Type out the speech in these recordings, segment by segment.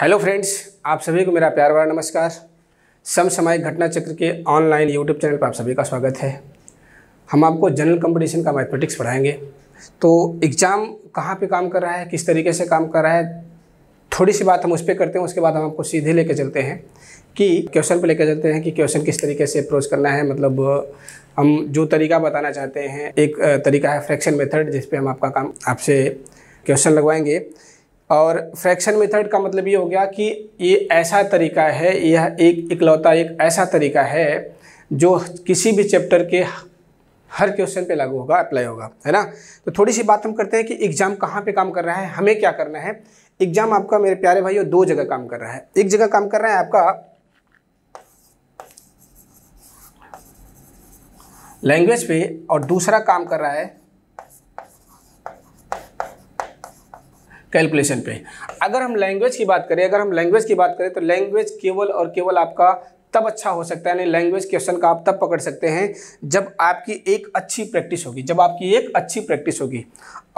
hello friends आप सभी को मेरा प्यार भरा नमस्कार समसामयिक घटना चक्र के ऑनलाइन यूट्यूब चैनल पर आप सभी का स्वागत है हम आपको जनरल कंपटीशन का मैथमेटिक्स पढ़ाएंगे तो एग्ज़ाम कहाँ पे काम कर रहा है किस तरीके से काम कर रहा है थोड़ी सी बात हम उस पर करते हैं उसके बाद हम आपको सीधे लेके चलते हैं कि क्वेश्चन पे लेकर चलते हैं कि क्वेश्चन किस तरीके से अप्रोच करना है मतलब हम जो तरीका बताना चाहते हैं एक तरीका है फ्रैक्शन मेथड जिसपे हम आपका काम आपसे क्वेश्चन लगवाएंगे और फ्रैक्शन मेथड का मतलब ये हो गया कि ये ऐसा तरीका है यह एक इकलौता एक ऐसा तरीका है जो किसी भी चैप्टर के हर क्वेश्चन पे लागू होगा अप्लाई होगा है ना तो थोड़ी सी बात हम करते हैं कि एग्ज़ाम कहाँ पे काम कर रहा है हमें क्या करना है एग्ज़ाम आपका मेरे प्यारे भाइयों दो जगह काम कर रहा है एक जगह काम कर रहा है आपका लैंग्वेज पे और दूसरा काम कर रहा है कैलकुलेशन पे अगर हम लैंग्वेज की बात करें अगर हम लैंग्वेज की बात करें तो लैंग्वेज केवल और केवल आपका तब अच्छा हो सकता है यानी लैंग्वेज क्वेश्चन का आप तब पकड़ सकते हैं जब आपकी एक अच्छी प्रैक्टिस होगी जब आपकी एक अच्छी प्रैक्टिस होगी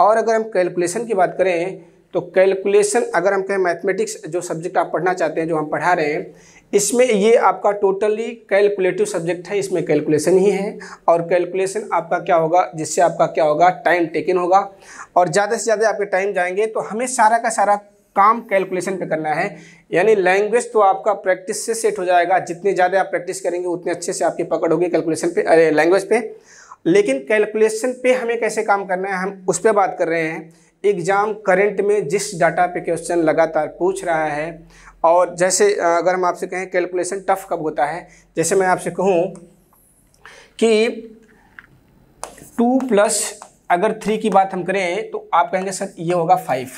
और अगर हम कैलकुलेशन की बात करें तो कैलकुलेशन अगर हम कहें मैथमेटिक्स जो सब्जेक्ट आप पढ़ना चाहते हैं जो हम पढ़ा रहे हैं इसमें ये आपका टोटली कैलकुलेटिव सब्जेक्ट है इसमें कैलकुलेशन ही है और कैलकुलेशन आपका क्या होगा जिससे आपका क्या होगा टाइम टेकन होगा और ज़्यादा से ज़्यादा आपके टाइम जाएंगे तो हमें सारा का सारा काम कैलकुलेशन पे करना है यानी लैंग्वेज तो आपका प्रैक्टिस से सेट हो जाएगा जितने ज़्यादा आप प्रैक्टिस करेंगे उतने अच्छे से आपकी पकड़ होगी कैलकुलेशन पे अरे लैंग्वेज पे लेकिन कैलकुलेशन पे हमें कैसे काम करना है हम उस पर बात कर रहे हैं एग्ज़ाम करंट में जिस डाटा पे क्वेश्चन लगातार पूछ रहा है और जैसे अगर हम आपसे कहें कैलकुलेशन टफ कब होता है जैसे मैं आपसे कहूँ कि टू प्लस अगर थ्री की बात हम करें तो आप कहेंगे सर ये होगा फाइव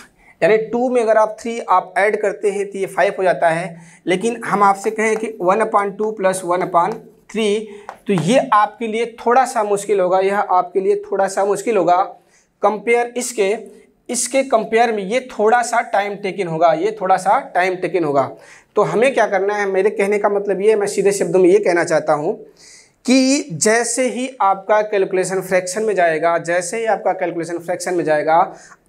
यानी टू में अगर आप थ्री आप ऐड करते हैं तो ये फाइव हो जाता है लेकिन हम आपसे कहें कि one upon two plus one upon three तो ये आपके लिए थोड़ा सा मुश्किल होगा यह आपके लिए थोड़ा सा मुश्किल होगा कंपेयर इसके इसके कंपेयर में ये थोड़ा सा टाइम टेकिन होगा ये थोड़ा सा टाइम टेकिन होगा तो हमें क्या करना है मेरे कहने का मतलब ये मैं सीधे शब्दों में ये कहना चाहता हूँ कि जैसे ही आपका कैलकुलेशन फ्रैक्शन में जाएगा जैसे ही आपका कैलकुलेशन फ्रैक्शन में जाएगा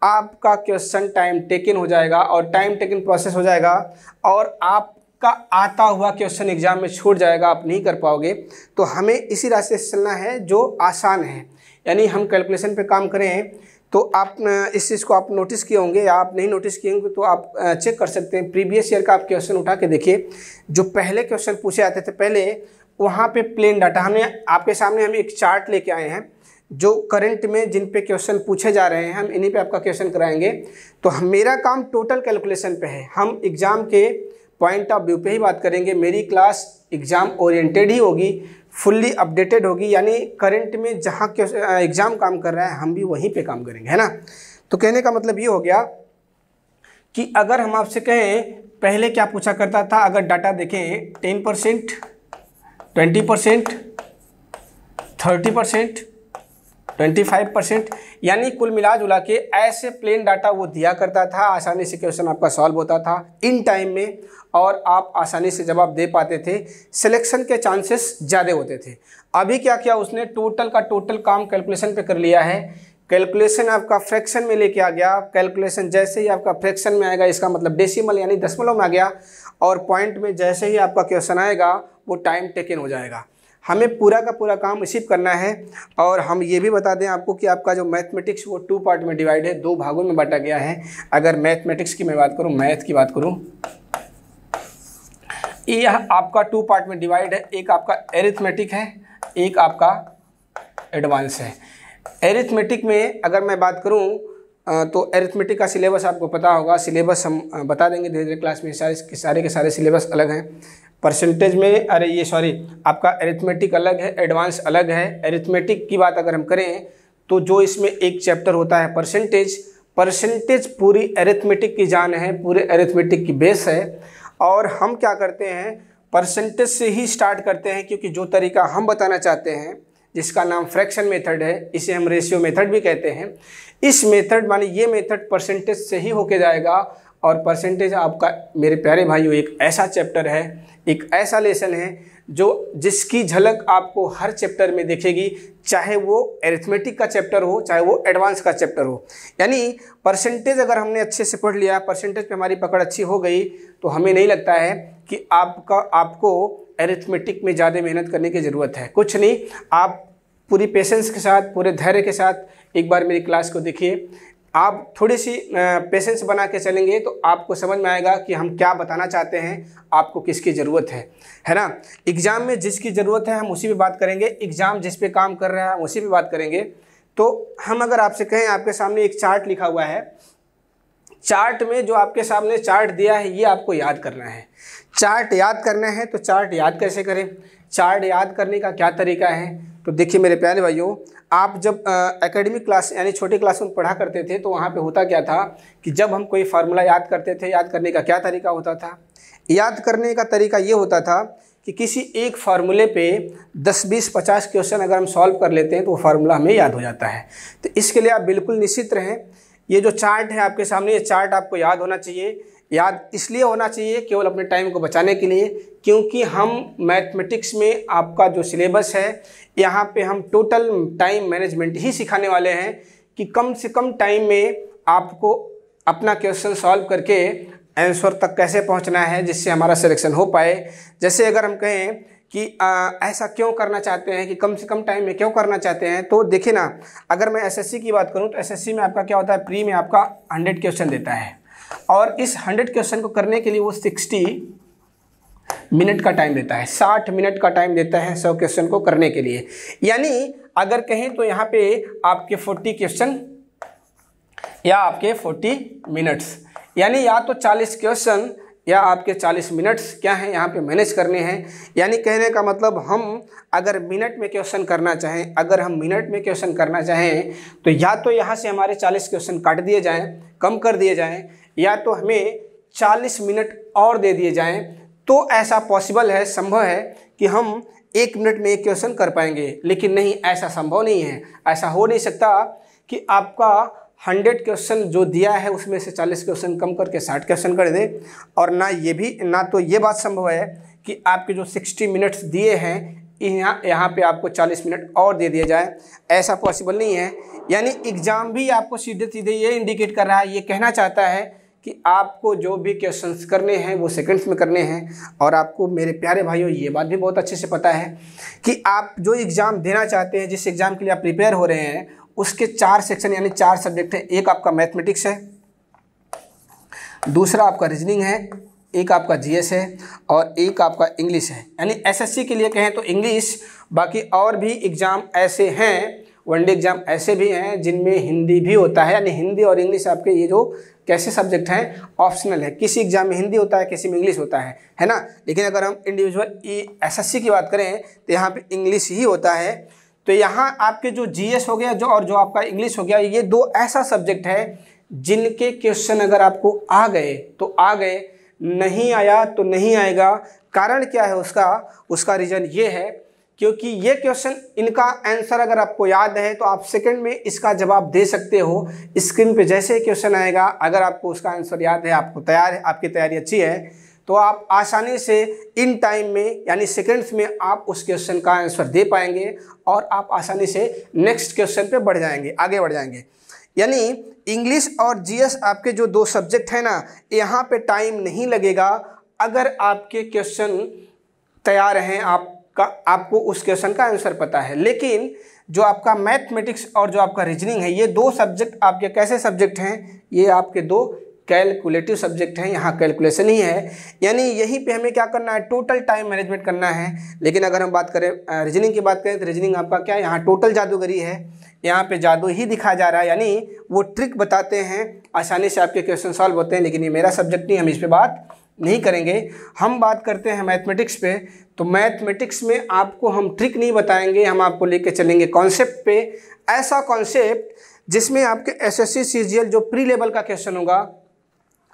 आपका क्वेश्चन टाइम टेकिन हो जाएगा और टाइम टेकिन प्रोसेस हो जाएगा और आपका आता हुआ क्वेश्चन एग्जाम में छूट जाएगा आप नहीं कर पाओगे तो हमें इसी रास्ते से चलना है जो आसान है यानी हम कैलकुलेशन पे काम करें तो आप इस चीज़ को आप नोटिस किए होंगे या आप नहीं नोटिस किए होंगे तो आप चेक कर सकते हैं प्रीवियस ईयर का आप क्वेश्चन उठा के देखिए जो पहले क्वेश्चन पूछे आते थे पहले वहाँ पे प्लेन डाटा हमने आपके सामने हम एक चार्ट लेके आए हैं जो करंट में जिन पे क्वेश्चन पूछे जा रहे हैं हम इन्हीं पे आपका क्वेश्चन कराएंगे तो मेरा काम टोटल कैलकुलेशन पे है हम एग्ज़ाम के पॉइंट ऑफ व्यू पे ही बात करेंगे मेरी क्लास एग्ज़ाम ओरिएंटेड ही होगी फुल्ली अपडेटेड होगी यानी करंट में जहाँ एग्ज़ाम काम कर रहा है हम भी वहीं पे काम करेंगे है ना तो कहने का मतलब ये हो गया कि अगर हम आपसे कहें पहले क्या पूछा करता था अगर डाटा देखें ten percent twenty percent thirty percent twenty five percent यानी कुल मिला जुला के ऐसे प्लेन डाटा वो दिया करता था आसानी से क्वेश्चन आपका सॉल्व होता था इन टाइम में और आप आसानी से जवाब दे पाते थे सिलेक्शन के चांसेस ज़्यादा होते थे अभी क्या किया उसने टोटल का टोटल काम कैलकुलेशन पे कर लिया है कैलकुलेशन आपका फ्रैक्शन में लेके आ गया कैलकुलेशन जैसे ही आपका फ्रैक्शन में आएगा इसका मतलब डेसीमल यानी दसमलव में आ गया और पॉइंट में जैसे ही आपका क्वेश्चन आएगा वो टाइम टेकन हो जाएगा हमें पूरा का पूरा काम रिसीव करना है और हम ये भी बता दें आपको कि आपका जो मैथमेटिक्स वो टू पार्ट में डिवाइड है दो भागों में बांटा गया है अगर मैथमेटिक्स की मैं बात करूँ मैथ की बात करूँ यह आपका टू पार्ट में डिवाइड है एक आपका एरिथमेटिक है एक आपका एडवांस है एरिथमेटिक में अगर मैं बात करूं तो एरिथमेटिक का सिलेबस आपको पता होगा सिलेबस हम बता देंगे धीरे धीरे क्लास में सारे के सारे के सारे सिलेबस अलग हैं परसेंटेज में अरे ये सॉरी आपका एरिथमेटिक अलग है एडवांस अलग है एरिथमेटिक की बात अगर हम करें तो जो इसमें एक चैप्टर होता है परसेंटेज परसेंटेज पूरी एरिथमेटिक की जान है पूरे एरिथमेटिक की बेस है और हम क्या करते हैं परसेंटेज से ही स्टार्ट करते हैं क्योंकि जो तरीका हम बताना चाहते हैं जिसका नाम फ्रैक्शन मेथड है इसे हम रेशियो मेथड भी कहते हैं इस मेथड माने ये मेथड परसेंटेज से ही होके जाएगा और परसेंटेज आपका मेरे प्यारे भाइयों एक ऐसा चैप्टर है एक ऐसा लेसन है जो जिसकी झलक आपको हर चैप्टर में देखेगी चाहे वो एरिथमेटिक का चैप्टर हो चाहे वो एडवांस का चैप्टर हो यानी परसेंटेज अगर हमने अच्छे से पढ़ लिया परसेंटेज पे हमारी पकड़ अच्छी हो गई तो हमें नहीं लगता है कि आपका आपको एरिथमेटिक में ज़्यादा मेहनत करने की ज़रूरत है कुछ नहीं आप पूरी पेशेंस के साथ पूरे धैर्य के साथ एक बार मेरी क्लास को देखिए आप थोड़ी सी पेशेंस बना के चलेंगे तो आपको समझ में आएगा कि हम क्या बताना चाहते हैं आपको किसकी ज़रूरत है है ना एग्ज़ाम में जिसकी ज़रूरत है हम उसी पे बात करेंगे एग्ज़ाम जिस पे काम कर रहा है उसी पे बात करेंगे तो हम अगर आपसे कहें आपके सामने एक चार्ट लिखा हुआ है चार्ट में जो आपके सामने चार्ट दिया है ये आपको याद करना है चार्ट याद करना है तो चार्ट याद कैसे करें चार्ट याद करने का क्या तरीका है तो देखिए मेरे प्यारे भाइयों आप जब एकेडमिक क्लास यानी छोटी क्लास में पढ़ा करते थे तो वहाँ पे होता क्या था कि जब हम कोई फार्मूला याद करते थे याद करने का क्या तरीका होता था याद करने का तरीका ये होता था कि किसी एक फार्मूले पे 10, 20, 50 क्वेश्चन अगर हम सॉल्व कर लेते हैं तो वो फार्मूला हमें याद हो जाता है तो इसके लिए आप बिल्कुल निश्चित रहें ये जो चार्ट है आपके सामने ये चार्ट आपको याद होना चाहिए याद इसलिए होना चाहिए केवल अपने टाइम को बचाने के लिए क्योंकि हम मैथमेटिक्स में आपका जो सिलेबस है यहाँ पे हम टोटल टाइम मैनेजमेंट ही सिखाने वाले हैं कि कम से कम टाइम में आपको अपना क्वेश्चन सॉल्व करके आंसर तक कैसे पहुँचना है जिससे हमारा सिलेक्शन हो पाए जैसे अगर हम कहें कि आ, ऐसा क्यों करना चाहते हैं कि कम से कम टाइम में क्यों करना चाहते हैं तो देखिए ना अगर मैं एसएससी की बात करूं तो एसएससी में आपका क्या होता है प्री में आपका हंड्रेड क्वेश्चन देता है और इस हंड्रेड क्वेश्चन को करने के लिए वो सिक्सटी मिनट का टाइम देता है साठ मिनट का टाइम देता है सौ क्वेश्चन को करने के लिए यानी अगर कहें तो यहाँ पे आपके फोर्टी क्वेश्चन या आपके फोर्टी मिनट्स यानी या तो चालीस क्वेश्चन या आपके 40 मिनट्स क्या हैं यहाँ पे मैनेज करने हैं यानी कहने का मतलब हम अगर मिनट में क्वेश्चन करना चाहें अगर हम मिनट में क्वेश्चन करना चाहें तो या तो यहाँ से हमारे 40 क्वेश्चन काट दिए जाएं कम कर दिए जाएं या तो हमें 40 मिनट और दे दिए जाएं तो ऐसा पॉसिबल है संभव है कि हम एक मिनट में एक क्वेश्चन कर पाएंगे लेकिन नहीं ऐसा संभव नहीं है ऐसा हो नहीं सकता कि आपका हंड्रेड क्वेश्चन जो दिया है उसमें से चालीस क्वेश्चन कम करके साठ क्वेश्चन कर दे और ना ये भी ना तो ये बात संभव है कि आपके जो सिक्सटी मिनट्स दिए हैं यहाँ यहाँ पे आपको 40 मिनट और दे दिया जाए ऐसा पॉसिबल नहीं है यानी एग्ज़ाम भी आपको सीधे सीधे ये इंडिकेट कर रहा है ये कहना चाहता है कि आपको जो भी क्वेश्चंस करने हैं वो सेकंड्स में करने हैं और आपको मेरे प्यारे भाइयों ये बात भी बहुत अच्छे से पता है कि आप जो एग्ज़ाम देना चाहते हैं जिस एग्ज़ाम के लिए आप प्रिपेयर हो रहे हैं उसके चार सेक्शन यानी चार सब्जेक्ट हैं एक आपका मैथमेटिक्स है दूसरा आपका रीजनिंग है एक आपका जीएस है और एक आपका इंग्लिश है यानी एसएससी के लिए कहें तो इंग्लिश बाकी और भी एग्ज़ाम ऐसे हैं वनडे एग्ज़ाम ऐसे भी हैं जिनमें हिंदी भी होता है यानी हिंदी और इंग्लिश आपके ये जो कैसे सब्जेक्ट हैं ऑप्शनल है किसी एग्ज़ाम में हिंदी होता है किसी में इंग्लिश होता है है ना लेकिन अगर हम इंडिविजुअल एस e की बात करें तो यहाँ पर इंग्लिश ही होता है तो यहाँ आपके जो जीएस हो गया जो और जो आपका इंग्लिश हो गया ये दो ऐसा सब्जेक्ट है जिनके क्वेश्चन अगर आपको आ गए तो आ गए नहीं आया तो नहीं आएगा कारण क्या है उसका उसका रीज़न ये है क्योंकि ये क्वेश्चन इनका आंसर अगर आपको याद है तो आप सेकंड में इसका जवाब दे सकते हो स्क्रीन पे जैसे क्वेश्चन आएगा अगर आपको उसका आंसर याद है आपको तैयार है आपकी तैयारी अच्छी है तो आप आसानी से इन टाइम में यानी सेकेंड्स में आप उस क्वेश्चन का आंसर दे पाएंगे और आप आसानी से नेक्स्ट क्वेश्चन पे बढ़ जाएंगे आगे बढ़ जाएंगे यानी इंग्लिश और जीएस आपके जो दो सब्जेक्ट हैं ना यहाँ पे टाइम नहीं लगेगा अगर आपके क्वेश्चन तैयार हैं आपका आपको उस क्वेश्चन का आंसर पता है लेकिन जो आपका मैथमेटिक्स और जो आपका रीजनिंग है ये दो सब्जेक्ट आपके कैसे सब्जेक्ट हैं ये आपके दो कैलकुलेटिव सब्जेक्ट है यहाँ कैलकुलेशन ही है यानी यहीं पे हमें क्या करना है टोटल टाइम मैनेजमेंट करना है लेकिन अगर हम बात करें रीजनिंग की बात करें तो रीजनिंग आपका क्या है यहाँ टोटल जादूगरी है यहाँ पे जादू ही दिखा जा रहा है यानी वो ट्रिक बताते हैं आसानी से आपके क्वेश्चन सॉल्व होते हैं लेकिन ये मेरा सब्जेक्ट नहीं हम इस पर बात नहीं करेंगे हम बात करते हैं मैथमेटिक्स पे तो मैथमेटिक्स में आपको हम ट्रिक नहीं बताएंगे हम आपको लेके चलेंगे कॉन्सेप्ट पे ऐसा कॉन्सेप्ट जिसमें आपके एसएससी सीजीएल जो प्री लेवल का क्वेश्चन होगा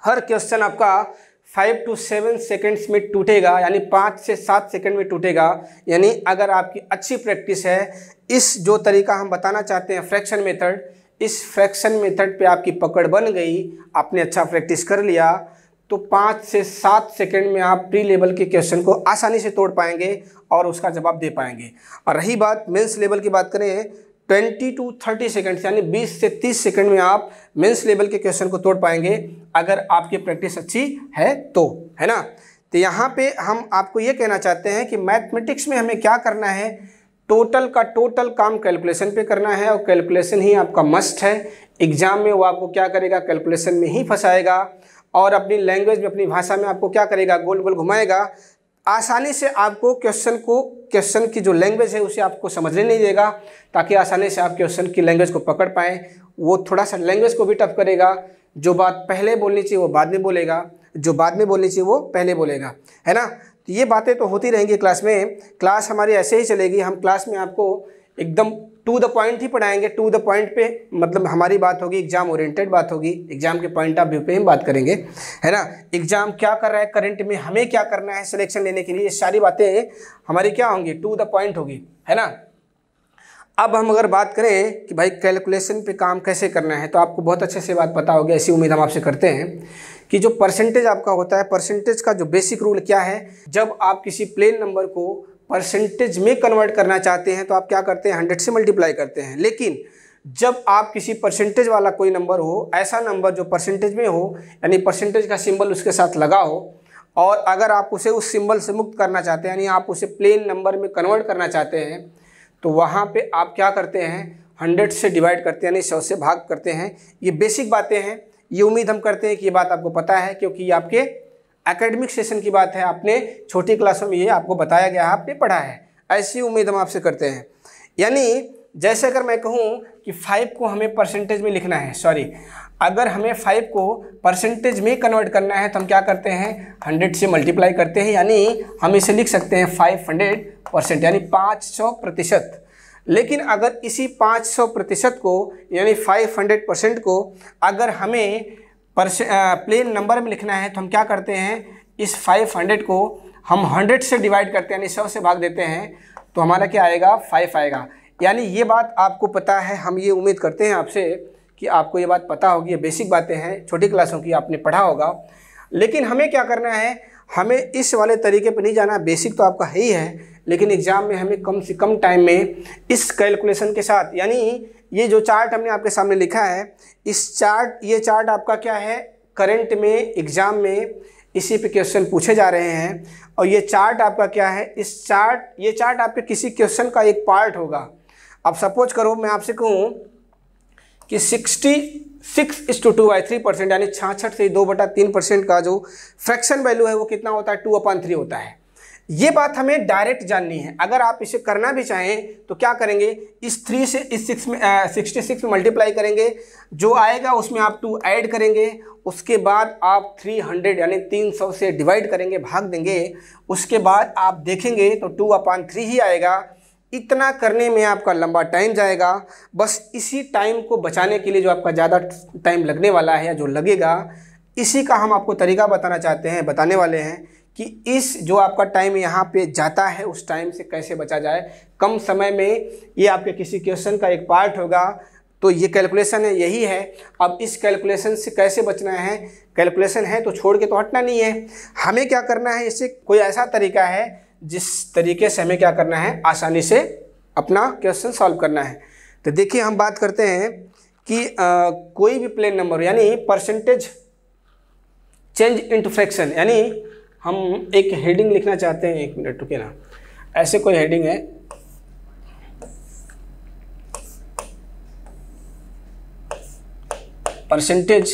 हर क्वेश्चन आपका फाइव टू सेवन सेकेंड्स में टूटेगा यानी पाँच से सात सेकेंड में टूटेगा यानी अगर आपकी अच्छी प्रैक्टिस है इस जो तरीका हम बताना चाहते हैं फ्रैक्शन मेथड इस फ्रैक्शन मेथड पे आपकी पकड़ बन गई आपने अच्छा प्रैक्टिस कर लिया तो पाँच से सात सेकेंड में आप प्री लेवल के क्वेश्चन को आसानी से तोड़ पाएंगे और उसका जवाब दे पाएंगे और रही बात मेन्स लेवल की बात करें ट्वेंटी टू थर्टी सेकेंड यानी बीस से तीस सेकेंड में आप मेंस लेवल के क्वेश्चन को तोड़ पाएंगे अगर आपकी प्रैक्टिस अच्छी है तो है ना तो यहाँ पे हम आपको ये कहना चाहते हैं कि मैथमेटिक्स में हमें क्या करना है टोटल का टोटल काम कैलकुलेशन पे करना है और कैलकुलेशन ही आपका मस्ट है एग्ज़ाम में वो आपको क्या करेगा कैलकुलेशन में ही फंसाएगा और अपनी लैंग्वेज में अपनी भाषा में आपको क्या करेगा गोल गोल घुमाएगा आसानी से आपको क्वेश्चन को क्वेश्चन की जो लैंग्वेज है उसे आपको समझने नहीं देगा ताकि आसानी से आप क्वेश्चन की लैंग्वेज को पकड़ पाएँ वो थोड़ा सा लैंग्वेज को भी टफ करेगा जो बात पहले बोलनी चाहिए वो बाद में बोलेगा जो बाद में बोलनी चाहिए वो पहले बोलेगा है ना तो ये बातें तो होती रहेंगी क्लास में क्लास हमारी ऐसे ही चलेगी हम क्लास में आपको एकदम टू द पॉइंट ही पढ़ाएंगे टू द पॉइंट पे मतलब हमारी बात होगी एग्जाम ओरिएंटेड बात होगी एग्जाम के पॉइंट ऑफ व्यू पे हम बात करेंगे है ना एग्जाम क्या कर रहा है करंट में हमें क्या करना है सिलेक्शन लेने के लिए ये सारी बातें हमारी क्या होंगी टू द पॉइंट होगी है ना अब हम अगर बात करें कि भाई कैलकुलेशन पे काम कैसे करना है तो आपको बहुत अच्छे से बात पता होगी ऐसी उम्मीद हम आपसे करते हैं कि जो परसेंटेज आपका होता है परसेंटेज का जो बेसिक रूल क्या है जब आप किसी प्लेन नंबर को परसेंटेज में कन्वर्ट करना चाहते हैं तो आप क्या करते हैं हंड्रेड से मल्टीप्लाई करते हैं लेकिन जब आप किसी परसेंटेज वाला कोई नंबर हो ऐसा नंबर जो परसेंटेज में हो यानी परसेंटेज का सिंबल उसके साथ लगा हो और अगर आप उसे उस सिंबल से मुक्त करना चाहते हैं यानी आप उसे प्लेन नंबर में कन्वर्ट करना चाहते हैं तो वहाँ पे आप क्या करते हैं हंड्रेड से डिवाइड करते हैं यानी सौ से भाग करते हैं ये बेसिक बातें हैं ये उम्मीद हम करते हैं कि ये बात आपको पता है क्योंकि ये आपके एकेडमिक सेशन की बात है आपने छोटी क्लासों में ये आपको बताया गया है आपने पढ़ा है ऐसी उम्मीद हम आपसे करते हैं यानी जैसे अगर मैं कहूँ कि फाइव को हमें परसेंटेज में लिखना है सॉरी अगर हमें फाइव को परसेंटेज में कन्वर्ट करना है तो हम क्या करते हैं हंड्रेड से मल्टीप्लाई करते हैं यानी हम इसे लिख सकते हैं फाइव हंड्रेड परसेंट यानी पाँच सौ प्रतिशत लेकिन अगर इसी पाँच सौ प्रतिशत को यानी फाइव हंड्रेड परसेंट को अगर हमें पर प्लेन नंबर में लिखना है तो हम क्या करते हैं इस 500 को हम 100 से डिवाइड करते हैं यानी सौ से भाग देते हैं तो हमारा क्या आएगा फाइव आएगा यानी ये बात आपको पता है हम ये उम्मीद करते हैं आपसे कि आपको ये बात पता होगी ये बेसिक बातें हैं छोटी क्लासों की आपने पढ़ा होगा लेकिन हमें क्या करना है हमें इस वाले तरीके पर नहीं जाना बेसिक तो आपका है ही है लेकिन एग्ज़ाम में हमें कम से कम टाइम में इस कैलकुलेशन के साथ यानी ये जो चार्ट हमने आपके सामने लिखा है इस चार्ट ये चार्ट आपका क्या है करंट में एग्ज़ाम में इसी पे क्वेश्चन पूछे जा रहे हैं और ये चार्ट आपका क्या है इस चार्ट ये चार्ट आपके किसी क्वेश्चन का एक पार्ट होगा अब सपोज करो मैं आपसे कहूँ कि sixty six is to two by three percent यानी छाछठ से दो बटा तीन परसेंट का जो फ्रैक्शन वैल्यू है वो कितना होता है टू अपॉन थ्री होता है ये बात हमें डायरेक्ट जाननी है अगर आप इसे करना भी चाहें तो क्या करेंगे इस थ्री से इस सिक्स में सिक्सटी सिक्स में मल्टीप्लाई करेंगे जो आएगा उसमें आप टू ऐड करेंगे उसके बाद आप थ्री हंड्रेड यानी तीन सौ से डिवाइड करेंगे भाग देंगे उसके बाद आप देखेंगे तो टू अपान थ्री ही आएगा इतना करने में आपका लंबा टाइम जाएगा बस इसी टाइम को बचाने के लिए जो आपका ज़्यादा टाइम लगने वाला है या जो लगेगा इसी का हम आपको तरीका बताना चाहते हैं बताने वाले हैं कि इस जो आपका टाइम यहाँ पे जाता है उस टाइम से कैसे बचा जाए कम समय में ये आपके किसी क्वेश्चन का एक पार्ट होगा तो ये कैलकुलेशन है यही है अब इस कैलकुलेशन से कैसे बचना है कैलकुलेशन है तो छोड़ के तो हटना नहीं है हमें क्या करना है इससे कोई ऐसा तरीका है जिस तरीके से हमें क्या करना है आसानी से अपना क्वेश्चन सॉल्व करना है तो देखिए हम बात करते हैं कि आ, कोई भी प्लेन नंबर यानी परसेंटेज चेंज इंटू यानी हम एक हेडिंग लिखना चाहते हैं एक मिनट रुके ना ऐसे कोई हेडिंग है परसेंटेज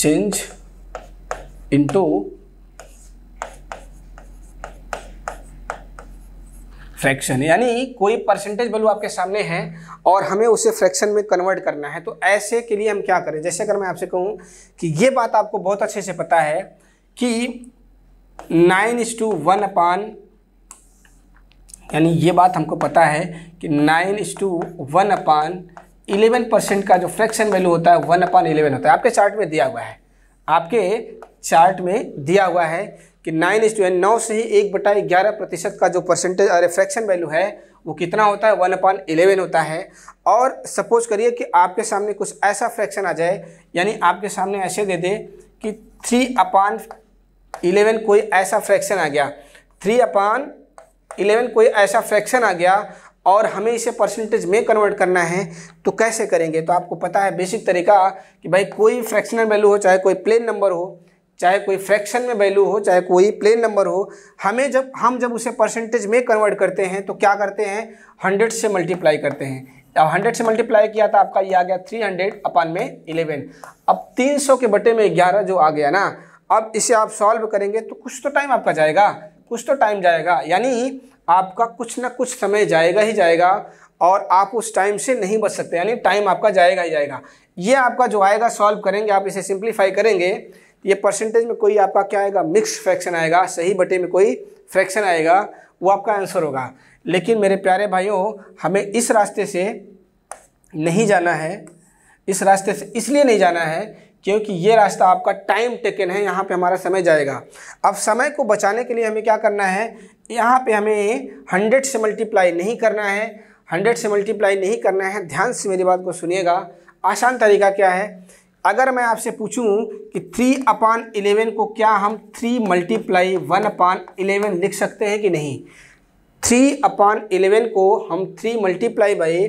चेंज इनटू फ्रैक्शन यानी कोई परसेंटेज वैल्यू आपके सामने है और हमें उसे फ्रैक्शन में कन्वर्ट करना है तो ऐसे के लिए हम क्या करें जैसे अगर मैं आपसे कहूँ कि ये बात आपको बहुत अच्छे से पता है कि nine is to one upon यानी ये बात हमको पता है कि nine is to one upon eleven percent का जो फ्रैक्शन वैल्यू होता है वन अपान इलेवन होता है आपके चार्ट में दिया हुआ है आपके चार्ट में दिया हुआ है कि नाइन एस टू एन नौ से ही एक बटा ग्यारह प्रतिशत का जो परसेंटेज और फ्रैक्शन वैल्यू है वो कितना होता है वन अपॉन इलेवन होता है और सपोज करिए कि आपके सामने कुछ ऐसा फ्रैक्शन आ जाए यानी आपके सामने ऐसे दे दे कि थ्री अपान इलेवन कोई ऐसा फ्रैक्शन आ गया थ्री अपान इलेवन कोई ऐसा फ्रैक्शन आ गया और हमें इसे परसेंटेज में कन्वर्ट करना है तो कैसे करेंगे तो आपको पता है बेसिक तरीका कि भाई कोई फ्रैक्शनल वैल्यू हो चाहे कोई प्लेन नंबर हो चाहे कोई फ्रैक्शन में वैल्यू हो चाहे कोई प्लेन नंबर हो हमें जब हम जब उसे परसेंटेज में कन्वर्ट करते हैं तो क्या करते हैं हंड्रेड से मल्टीप्लाई करते हैं अब हंड्रेड से मल्टीप्लाई किया था आपका ये आ गया थ्री हंड्रेड अपन में इलेवन अब तीन सौ के बटे में ग्यारह जो आ गया ना अब इसे आप सॉल्व करेंगे तो कुछ तो टाइम आपका जाएगा कुछ तो टाइम जाएगा यानी आपका कुछ ना कुछ समय जाएगा ही जाएगा और आप उस टाइम से नहीं बच सकते यानी टाइम आपका जाएगा ही जाएगा ये आपका जो आएगा सॉल्व करेंगे आप इसे सिंप्लीफाई करेंगे ये परसेंटेज में कोई आपका क्या आएगा मिक्स फ्रैक्शन आएगा सही बटे में कोई फ्रैक्शन आएगा वो आपका आंसर होगा लेकिन मेरे प्यारे भाइयों हमें इस रास्ते से नहीं जाना है इस रास्ते से इसलिए नहीं जाना है क्योंकि ये रास्ता आपका टाइम टेकन है यहाँ पे हमारा समय जाएगा अब समय को बचाने के लिए हमें क्या करना है यहाँ पे हमें हंड्रेड से मल्टीप्लाई नहीं करना है हंड्रेड से मल्टीप्लाई नहीं करना है ध्यान से मेरी बात को सुनिएगा आसान तरीका क्या है अगर मैं आपसे पूछूं कि थ्री अपान इलेवन को क्या हम three multiply one upon eleven लिख सकते हैं कि नहीं थ्री अपान इलेवन को हम three multiply by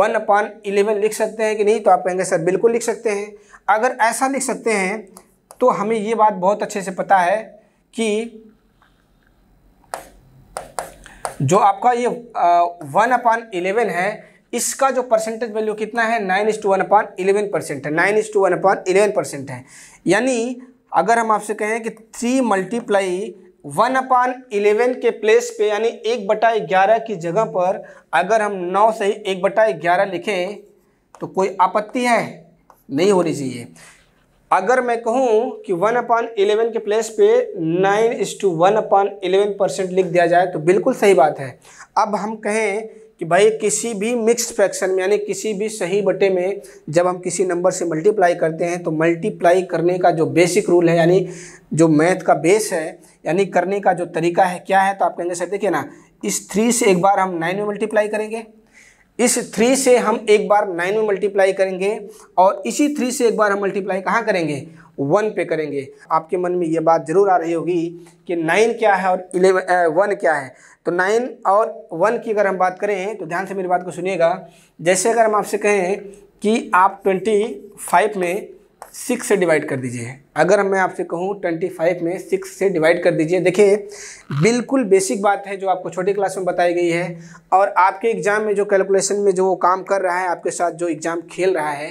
one upon eleven लिख सकते हैं कि नहीं तो आप कहेंगे सर बिल्कुल लिख सकते हैं अगर ऐसा लिख सकते हैं तो हमें ये बात बहुत अच्छे से पता है कि जो आपका ये वन अपान इलेवन है इसका जो परसेंटेज वैल्यू कितना है nine is to one upon eleven percent है nine is to one upon eleven percent है यानी अगर हम आपसे कहें कि three multiply one upon eleven के प्लेस पे यानी एक बटा ग्यारह की जगह पर अगर हम नौ से एक बटा ग्यारह लिखें तो कोई आपत्ति है नहीं होनी चाहिए अगर मैं कहूँ कि वन अपॉन इलेवन के प्लेस पे nine is to one upon eleven percent लिख दिया जाए तो बिल्कुल सही बात है अब हम कहें कि भाई किसी भी मिक्स फ्रैक्शन में यानी किसी भी सही बटे में जब हम किसी नंबर से मल्टीप्लाई करते हैं तो मल्टीप्लाई करने का जो बेसिक रूल है यानी जो मैथ का बेस है यानी करने का जो तरीका है क्या है तो आप कहेंगे सर देखिए ना इस थ्री से एक बार हम नाइन में मल्टीप्लाई करेंगे इस थ्री से हम एक बार नाइन में मल्टीप्लाई करेंगे और इसी थ्री से एक बार हम मल्टीप्लाई कहाँ करेंगे वन पे करेंगे आपके मन में ये बात जरूर आ रही होगी कि नाइन क्या है और इलेवन वन क्या है तो नाइन और वन की अगर हम बात करें तो ध्यान से मेरी बात को सुनिएगा जैसे अगर हम आपसे कहें कि आप ट्वेंटी फाइव में सिक्स से डिवाइड कर दीजिए अगर मैं आपसे कहूँ ट्वेंटी फाइव में सिक्स से डिवाइड कर दीजिए देखिए बिल्कुल बेसिक बात है जो आपको छोटी क्लास में बताई गई है और आपके एग्ज़ाम में जो कैलकुलेशन में जो वो काम कर रहा है आपके साथ जो एग्ज़ाम खेल रहा है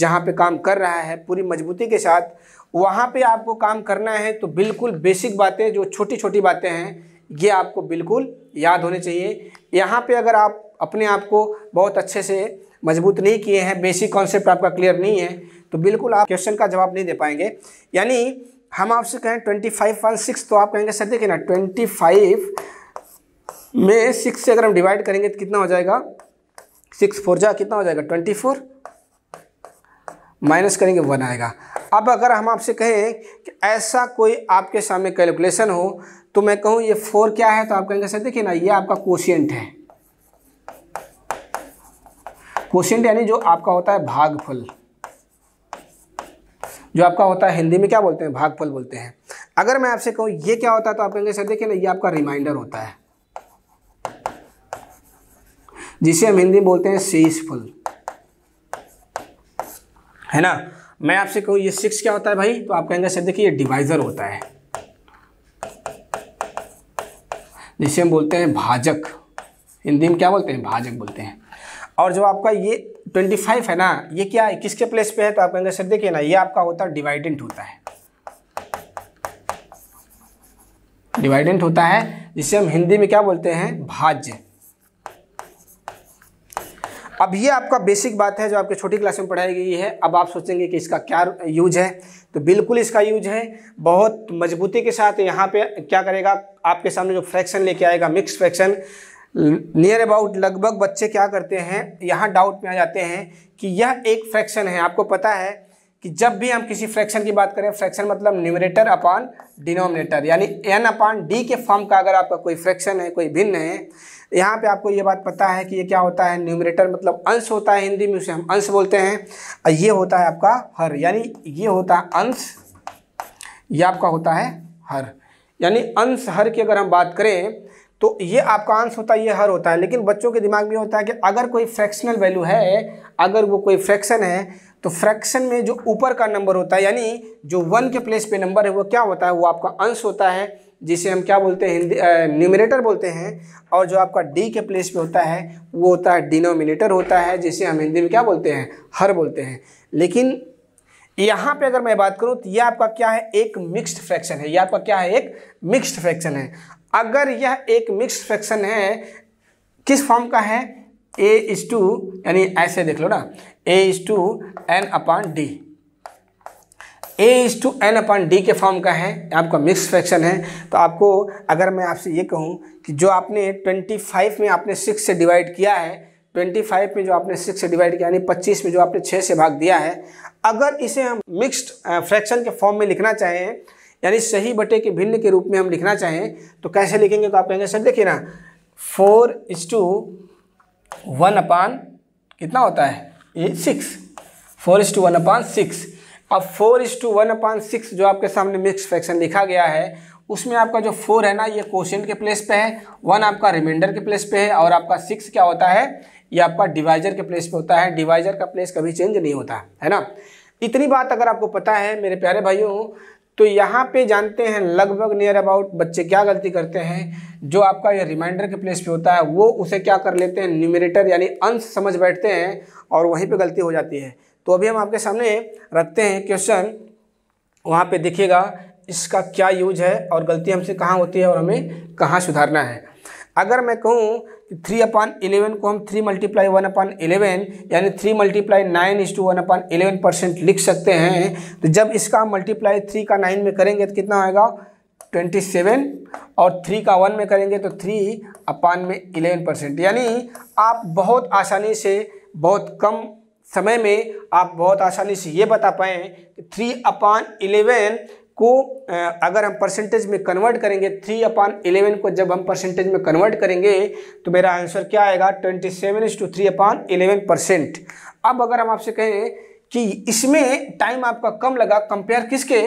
जहाँ पे काम कर रहा है पूरी मजबूती के साथ वहाँ पे आपको काम करना है तो बिल्कुल बेसिक बातें जो छोटी छोटी बातें हैं ये आपको बिल्कुल याद होने चाहिए यहाँ पे अगर आप अपने आप को बहुत अच्छे से मजबूत नहीं किए हैं बेसिक कॉन्सेप्ट आपका क्लियर नहीं है तो बिल्कुल आप क्वेश्चन का जवाब नहीं दे पाएंगे यानी हम आपसे कहें ट्वेंटी फाइव वन सिक्स तो आप कहेंगे सर देखिए ना ट्वेंटी फाइव में सिक्स से अगर हम डिवाइड करेंगे तो कितना हो जाएगा सिक्स फोर जा कितना हो जाएगा ट्वेंटी फोर माइनस करेंगे वन आएगा अब अगर हम आपसे कहें कि ऐसा कोई आपके सामने कैलकुलेशन हो तो मैं कहूं ये फोर क्या है तो आप कहेंगे सर देखिए ना ये आपका कोशियंट है कोशियंट यानी जो आपका होता है भागफल जो आपका होता है हिंदी में क्या बोलते हैं भागफल बोलते हैं अगर मैं आपसे कहूं ये क्या होता है तो आप कहेंगे सर देखिए ना ये आपका रिमाइंडर होता है जिसे हम हिंदी में बोलते हैं शेषफल है ना मैं आपसे कहूँ ये सिक्स क्या होता है भाई तो आप कहेंगे सर देखिए ये डिवाइज़र होता है जिसे हम बोलते हैं भाजक हिंदी में क्या बोलते हैं भाजक बोलते हैं और जो आपका ये ट्वेंटी फाइव है ना ये क्या है किसके प्लेस पे है तो आप कहेंगे सर देखिए ना ये आपका होता है डिवाइडेंट होता है डिवाइडेंट होता है जिसे हम हिंदी में क्या बोलते हैं भाज्य अब ये आपका बेसिक बात है जो आपके छोटी क्लास में पढ़ाई गई है अब आप सोचेंगे कि इसका क्या यूज है तो बिल्कुल इसका यूज है बहुत मजबूती के साथ यहाँ पे क्या करेगा आपके सामने जो फ्रैक्शन लेके आएगा मिक्स फ्रैक्शन नियर अबाउट लगभग बच्चे क्या करते हैं यहाँ डाउट में आ जाते हैं कि यह एक फ्रैक्शन है आपको पता है कि जब भी हम किसी फ्रैक्शन की बात करें फ्रैक्शन मतलब न्यूमरेटर अपॉन डिनोमिनेटर यानी एन अपॉन डी के फॉर्म का अगर आपका कोई फ्रैक्शन है कोई भिन्न है यहाँ पे आपको ये बात पता है कि ये क्या होता है न्यूमरेटर मतलब अंश होता है हिंदी में उसे हम अंश बोलते हैं और ये होता है आपका हर यानी ये होता है अंश ये आपका होता है हर यानी अंश हर की अगर हम बात करें तो ये आपका अंश होता है ये हर होता है लेकिन बच्चों के दिमाग में होता है कि अगर कोई फ्रैक्शनल वैल्यू है अगर वो कोई फ्रैक्शन है तो फ्रैक्शन में जो ऊपर का नंबर होता है यानी जो वन के प्लेस पे नंबर है वो क्या होता है वो आपका अंश होता है जिसे हम क्या बोलते हैं हिंदी न्यूमिनेटर बोलते हैं और जो आपका डी के प्लेस पे होता है वो होता है डिनोमिनेटर होता है जिसे हम हिंदी में क्या बोलते हैं हर बोलते हैं लेकिन यहाँ पे अगर मैं बात करूँ तो यह आपका क्या है एक मिक्स्ड फ्रैक्शन है यह आपका क्या है एक मिक्स्ड फ्रैक्शन है अगर यह एक मिक्स्ड फ्रैक्शन है किस फॉर्म का है ए इज टू यानी ऐसे देख लो ना A is to N upon D A is to N upon D के फॉर्म का है आपका मिक्स फ्रैक्शन है तो आपको अगर मैं आपसे ये कहूँ कि जो आपने ट्वेंटी फाइव में आपने सिक्स से डिवाइड किया है ट्वेंटी फाइव में जो आपने सिक्स से डिवाइड किया यानी पच्चीस में जो आपने छः से भाग दिया है अगर इसे हम मिक्स्ड फ्रैक्शन के फॉर्म में लिखना चाहें यानी सही बटे के भिन्न के रूप में हम लिखना चाहें तो कैसे लिखेंगे तो आप कहेंगे सर देखिए ना four is to one upon कितना होता है ये six four is to one upon six अब four is to one upon six जो आपके सामने मिक्स फ्रैक्शन लिखा गया है उसमें आपका जो फोर है ना ये क्वेश्चन के प्लेस पे है वन आपका रिमाइंडर के प्लेस पे है और आपका सिक्स क्या होता है ये आपका डिवाइजर के प्लेस पे होता है डिवाइजर का प्लेस कभी चेंज नहीं होता है ना इतनी बात अगर आपको पता है मेरे प्यारे भाइयों तो यहाँ पे जानते हैं लगभग नियर अबाउट बच्चे क्या गलती करते हैं जो आपका ये रिमाइंडर के प्लेस पे होता है वो उसे क्या कर लेते हैं न्यूमिनेटर यानी अंश समझ बैठते हैं और वहीं पे गलती हो जाती है तो अभी हम आपके सामने रखते हैं क्वेश्चन वहाँ पे देखिएगा इसका क्या यूज है और गलती हमसे कहाँ होती है और हमें कहाँ सुधारना है अगर मैं कहूँ कि थ्री अपान इलेवन को हम three multiply one upon eleven यानी three multiply nine is to one upon eleven percent लिख सकते हैं तो जब इसका मल्टीप्लाई थ्री का नाइन में करेंगे तो कितना आएगा ट्वेंटी सेवन और थ्री का वन में करेंगे तो थ्री अपान में इलेवन परसेंट यानी आप बहुत आसानी से बहुत कम समय में आप बहुत आसानी से ये बता पाए कि थ्री अपान इलेवन को अगर हम परसेंटेज में कन्वर्ट करेंगे थ्री अपान इलेवन को जब हम परसेंटेज में कन्वर्ट करेंगे तो मेरा आंसर क्या आएगा twenty seven is to three upon eleven percent अब अगर हम आपसे कहें कि इसमें टाइम आपका कम लगा कंपेयर किसके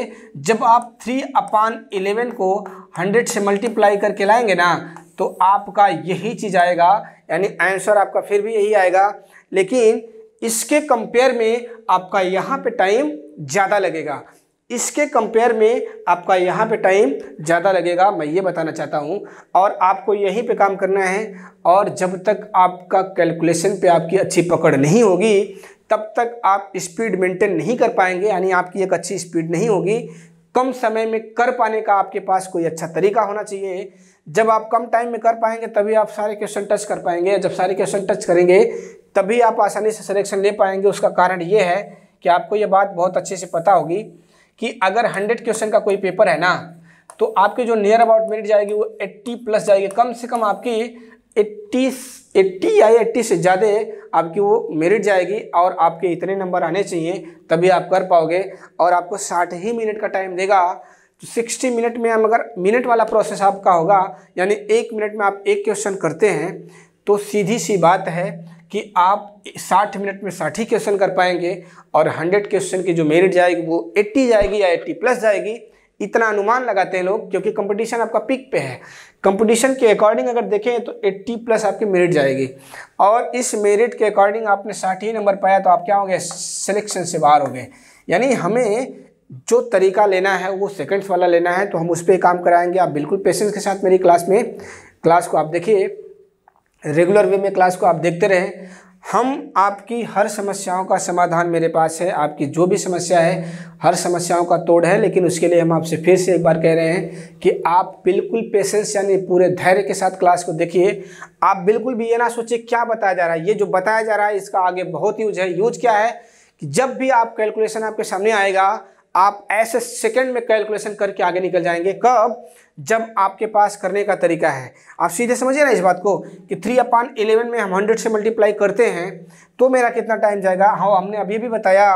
जब आप थ्री अपान इलेवन को हंड्रेड से मल्टीप्लाई करके लाएंगे ना तो आपका यही चीज़ आएगा यानी आंसर आपका फिर भी यही आएगा लेकिन इसके कंपेयर में आपका यहाँ पे टाइम ज़्यादा लगेगा इसके कंपेयर में आपका यहाँ पे टाइम ज़्यादा लगेगा मैं ये बताना चाहता हूँ और आपको यहीं पे काम करना है और जब तक आपका कैलकुलेशन पे आपकी अच्छी पकड़ नहीं होगी तब तक आप स्पीड मेंटेन नहीं कर पाएंगे यानी आपकी एक अच्छी स्पीड नहीं होगी कम समय में कर पाने का आपके पास कोई अच्छा तरीका होना चाहिए जब आप कम टाइम में कर पाएंगे तभी आप सारे क्वेश्चन टच कर पाएंगे जब सारे क्वेश्चन टच करेंगे तभी आप आसानी से सिलेक्शन ले पाएंगे उसका कारण ये है कि आपको ये बात बहुत अच्छे से पता होगी कि अगर हंड्रेड क्वेश्चन का कोई पेपर है ना तो आपके जो नियर अबाउट मेरिट जाएगी वो एट्टी प्लस जाएगी कम से कम आपकी एट्टी एट्टी या एट्टी से ज़्यादा आपकी वो मेरिट जाएगी और आपके इतने नंबर आने चाहिए तभी आप कर पाओगे और आपको साठ ही मिनट का टाइम देगा तो सिक्सटी मिनट में अगर मिनट वाला प्रोसेस आपका होगा यानी एक मिनट में आप एक क्वेश्चन करते हैं तो सीधी सी बात है कि आप 60 मिनट में 60 ही क्वेश्चन कर पाएंगे और 100 क्वेश्चन की जो मेरिट जाएगी वो 80 जाएगी या 80 प्लस जाएगी इतना अनुमान लगाते हैं लोग क्योंकि कंपटीशन आपका पिक पे है कंपटीशन के अकॉर्डिंग अगर देखें तो 80 प्लस आपकी मेरिट जाएगी और इस मेरिट के अकॉर्डिंग आपने साठ ही नंबर पाया तो आप क्या हो गए सिलेक्शन से बाहर हो गए यानी हमें जो तरीका लेना है वो सेकेंड्स वाला लेना है तो हम उस पर काम कराएंगे आप बिल्कुल पेशेंस के साथ मेरी क्लास में क्लास को आप देखिए रेगुलर वे में क्लास को आप देखते रहें हम आपकी हर समस्याओं का समाधान मेरे पास है आपकी जो भी समस्या है हर समस्याओं का तोड़ है लेकिन उसके लिए हम आपसे फिर से एक बार कह रहे हैं कि आप बिल्कुल पेशेंस यानी पूरे धैर्य के साथ क्लास को देखिए आप बिल्कुल भी ये ना सोचिए क्या बताया जा रहा है ये जो बताया जा रहा है इसका आगे बहुत यूज है यूज क्या है कि जब भी आप कैलकुलेशन आपके सामने आएगा आप ऐसे सेकंड में कैलकुलेशन करके आगे निकल जाएंगे कब जब आपके पास करने का तरीका है आप सीधे समझिए ना इस बात को कि थ्री अपान एलेवन में हम हंड्रेड से मल्टीप्लाई करते हैं तो मेरा कितना टाइम जाएगा हाँ हमने अभी भी बताया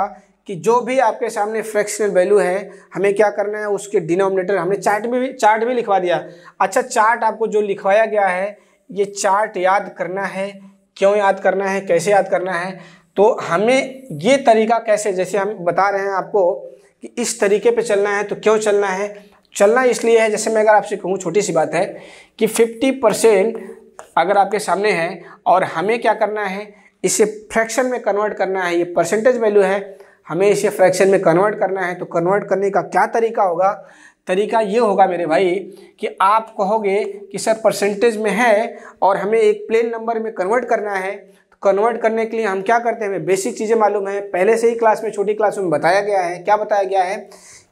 कि जो भी आपके सामने फ्रैक्शनल वैल्यू है हमें क्या करना है उसके डिनोमिनेटर हमने चार्ट में भी चार्ट भी लिखवा दिया अच्छा चार्ट आपको जो लिखवाया गया है ये चार्ट याद करना है क्यों याद करना है कैसे याद करना है तो हमें ये तरीका कैसे जैसे हम बता रहे हैं आपको कि इस तरीके पे चलना है तो क्यों चलना है चलना इसलिए है जैसे मैं अगर आपसे कहूँ छोटी सी बात है कि फिफ्टी परसेंट अगर आपके सामने है और हमें क्या करना है इसे फ्रैक्शन में कन्वर्ट करना है ये परसेंटेज वैल्यू है हमें इसे फ्रैक्शन में कन्वर्ट करना है तो कन्वर्ट करने का क्या तरीका होगा तरीका ये होगा मेरे भाई कि आप कहोगे कि सर परसेंटेज में है और हमें एक प्लेन नंबर में कन्वर्ट करना है कन्वर्ट करने के लिए हम क्या करते हैं हमें बेसिक चीज़ें मालूम है पहले से ही क्लास में छोटी क्लास में बताया गया है क्या बताया गया है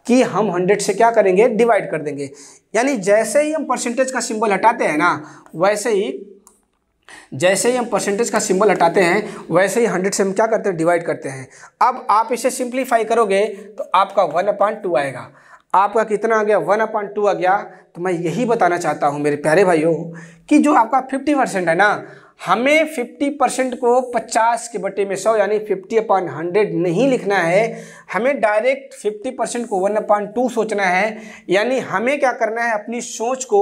कि हम हंड्रेड से क्या करेंगे डिवाइड कर देंगे यानी जैसे ही हम परसेंटेज का सिंबल हटाते हैं ना वैसे ही जैसे ही हम परसेंटेज का सिंबल हटाते हैं वैसे ही हंड्रेड से हम क्या करते हैं डिवाइड करते हैं अब आप इसे सिंप्लीफाई करोगे तो आपका वन अपॉइंट टू आएगा आपका कितना आ गया वन अपॉइंट टू आ गया तो मैं यही बताना चाहता हूँ मेरे प्यारे भाइयों कि जो आपका फिफ्टी परसेंट है ना हमें 50 परसेंट को 50 के बटे में 100 यानी 50 अपॉन हंड्रेड नहीं लिखना है हमें डायरेक्ट 50 परसेंट को वन अपॉन टू सोचना है यानी हमें क्या करना है अपनी सोच को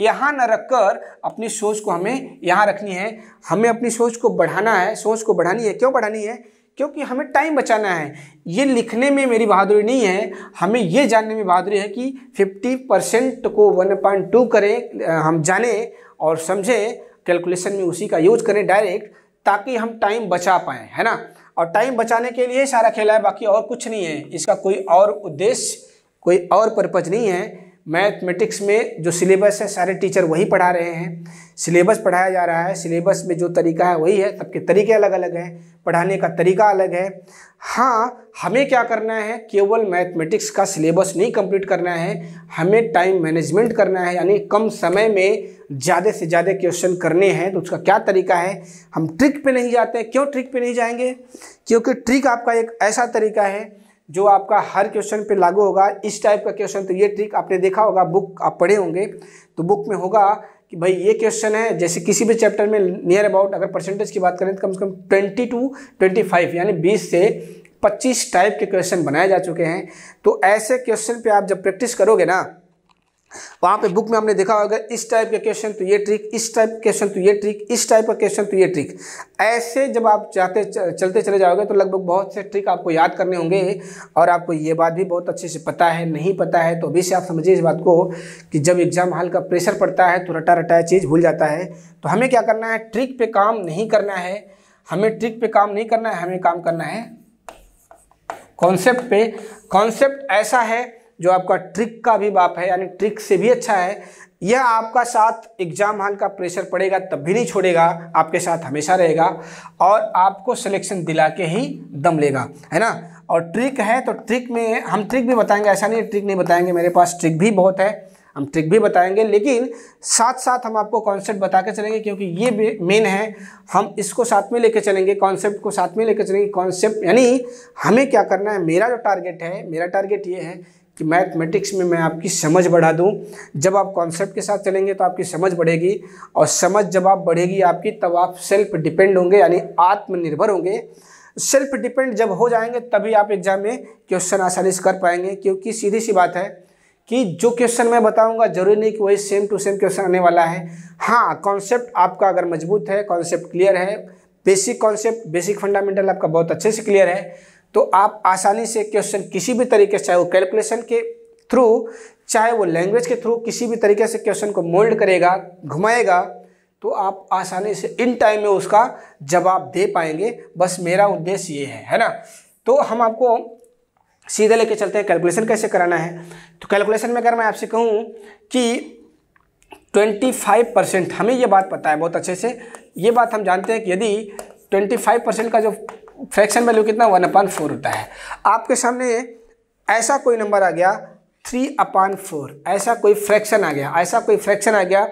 यहाँ न रखकर अपनी सोच को हमें यहाँ रखनी है हमें अपनी सोच को बढ़ाना है सोच को बढ़ानी है क्यों बढ़ानी है क्योंकि हमें टाइम बचाना है ये लिखने में मेरी बहादुरी नहीं है हमें ये जानने में बहादुरी है कि 50 परसेंट को वन पॉइंट टू करें हम जाने और समझें कैलकुलेशन में उसी का यूज करें डायरेक्ट ताकि हम टाइम बचा पाएँ है ना और टाइम बचाने के लिए सारा खेला है बाकी और कुछ नहीं है इसका कोई और उद्देश्य कोई और पर्पज नहीं है मैथमेटिक्स में जो सिलेबस है सारे टीचर वही पढ़ा रहे हैं सिलेबस पढ़ाया जा रहा है सिलेबस में जो तरीका है वही है सबके तरीके अलग अलग हैं पढ़ाने का तरीका अलग है हाँ हमें क्या करना है केवल मैथमेटिक्स का सिलेबस नहीं कंप्लीट करना है हमें टाइम मैनेजमेंट करना है यानी कम समय में ज़्यादा से ज़्यादा क्वेश्चन करने हैं तो उसका क्या तरीका है हम ट्रिक पे नहीं जाते क्यों ट्रिक पे नहीं जाएंगे क्योंकि ट्रिक आपका एक ऐसा तरीका है जो आपका हर क्वेश्चन पे लागू होगा इस टाइप का क्वेश्चन तो ये ट्रिक आपने देखा होगा बुक आप पढ़े होंगे तो बुक में होगा कि भाई ये क्वेश्चन है जैसे किसी भी चैप्टर में नियर अबाउट अगर परसेंटेज की बात करें तो कम से कम ट्वेंटी टू ट्वेंटी फाइव यानी बीस से पच्चीस टाइप के क्वेश्चन बनाए जा चुके हैं तो ऐसे क्वेश्चन पे आप जब प्रैक्टिस करोगे ना वहाँ पे बुक में हमने देखा होगा इस टाइप के क्वेश्चन तो ये ट्रिक इस टाइप क्वेश्चन तो ये ट्रिक इस टाइप का क्वेश्चन तो ये ट्रिक ऐसे जब आप चाहते चलते चले जाओगे तो लगभग बहुत से ट्रिक आपको याद करने होंगे और आपको ये बात भी बहुत अच्छे से पता है नहीं पता है तो अभी से आप समझिए इस बात को कि जब एग्ज़ाम हाल का प्रेशर पड़ता है तो रटा रटा चीज़ भूल जाता है तो हमें क्या करना है ट्रिक पर काम नहीं करना है हमें ट्रिक पे काम नहीं करना है हमें काम करना है कॉन्सेप्ट पे कॉन्सेप्ट ऐसा है जो आपका ट्रिक का भी बाप है यानी ट्रिक से भी अच्छा है यह आपका साथ एग्जाम हाल का प्रेशर पड़ेगा तब भी नहीं छोड़ेगा आपके साथ हमेशा रहेगा और आपको सिलेक्शन दिला के ही दम लेगा है ना और ट्रिक है तो ट्रिक में हम ट्रिक भी बताएंगे ऐसा नहीं ट्रिक नहीं बताएंगे मेरे पास ट्रिक भी बहुत है हम ट्रिक भी बताएंगे लेकिन साथ साथ हम आपको कॉन्सेप्ट बता के चलेंगे क्योंकि ये मेन है हम इसको साथ में लेके चलेंगे कॉन्सेप्ट को साथ में लेके चलेंगे कॉन्सेप्ट यानी हमें क्या करना है मेरा जो टारगेट है मेरा टारगेट ये है कि मैथमेटिक्स में मैं आपकी समझ बढ़ा दूं जब आप कॉन्सेप्ट के साथ चलेंगे तो आपकी समझ बढ़ेगी और समझ जब आप बढ़ेगी आपकी तब आप सेल्फ डिपेंड होंगे यानी आत्मनिर्भर होंगे सेल्फ डिपेंड जब हो जाएंगे तभी आप एग्जाम में क्वेश्चन आसानी से कर पाएंगे क्योंकि सीधी सी बात है कि जो क्वेश्चन मैं बताऊंगा जरूरी नहीं कि वही सेम टू सेम क्वेश्चन आने वाला है हाँ कॉन्सेप्ट आपका अगर मजबूत है कॉन्सेप्ट क्लियर है बेसिक कॉन्सेप्ट बेसिक फंडामेंटल आपका बहुत अच्छे से क्लियर है तो आप आसानी से क्वेश्चन किसी भी तरीके से चाहे वो कैलकुलेशन के थ्रू चाहे वो लैंग्वेज के थ्रू किसी भी तरीके से क्वेश्चन को मोल्ड करेगा घुमाएगा तो आप आसानी से इन टाइम में उसका जवाब दे पाएंगे बस मेरा उद्देश्य ये है है ना तो हम आपको सीधे लेके चलते हैं कैलकुलेशन कैसे कराना है तो कैलकुलेशन में अगर मैं आपसे कहूँ कि 25 परसेंट हमें ये बात पता है बहुत अच्छे से ये बात हम जानते हैं कि यदि 25 परसेंट का जो फ्रैक्शन वैल्यू कितना वन अपान फोर होता है आपके सामने ऐसा कोई नंबर आ गया थ्री अपान फोर ऐसा कोई फ्रैक्शन आ गया ऐसा कोई फ्रैक्शन आ गया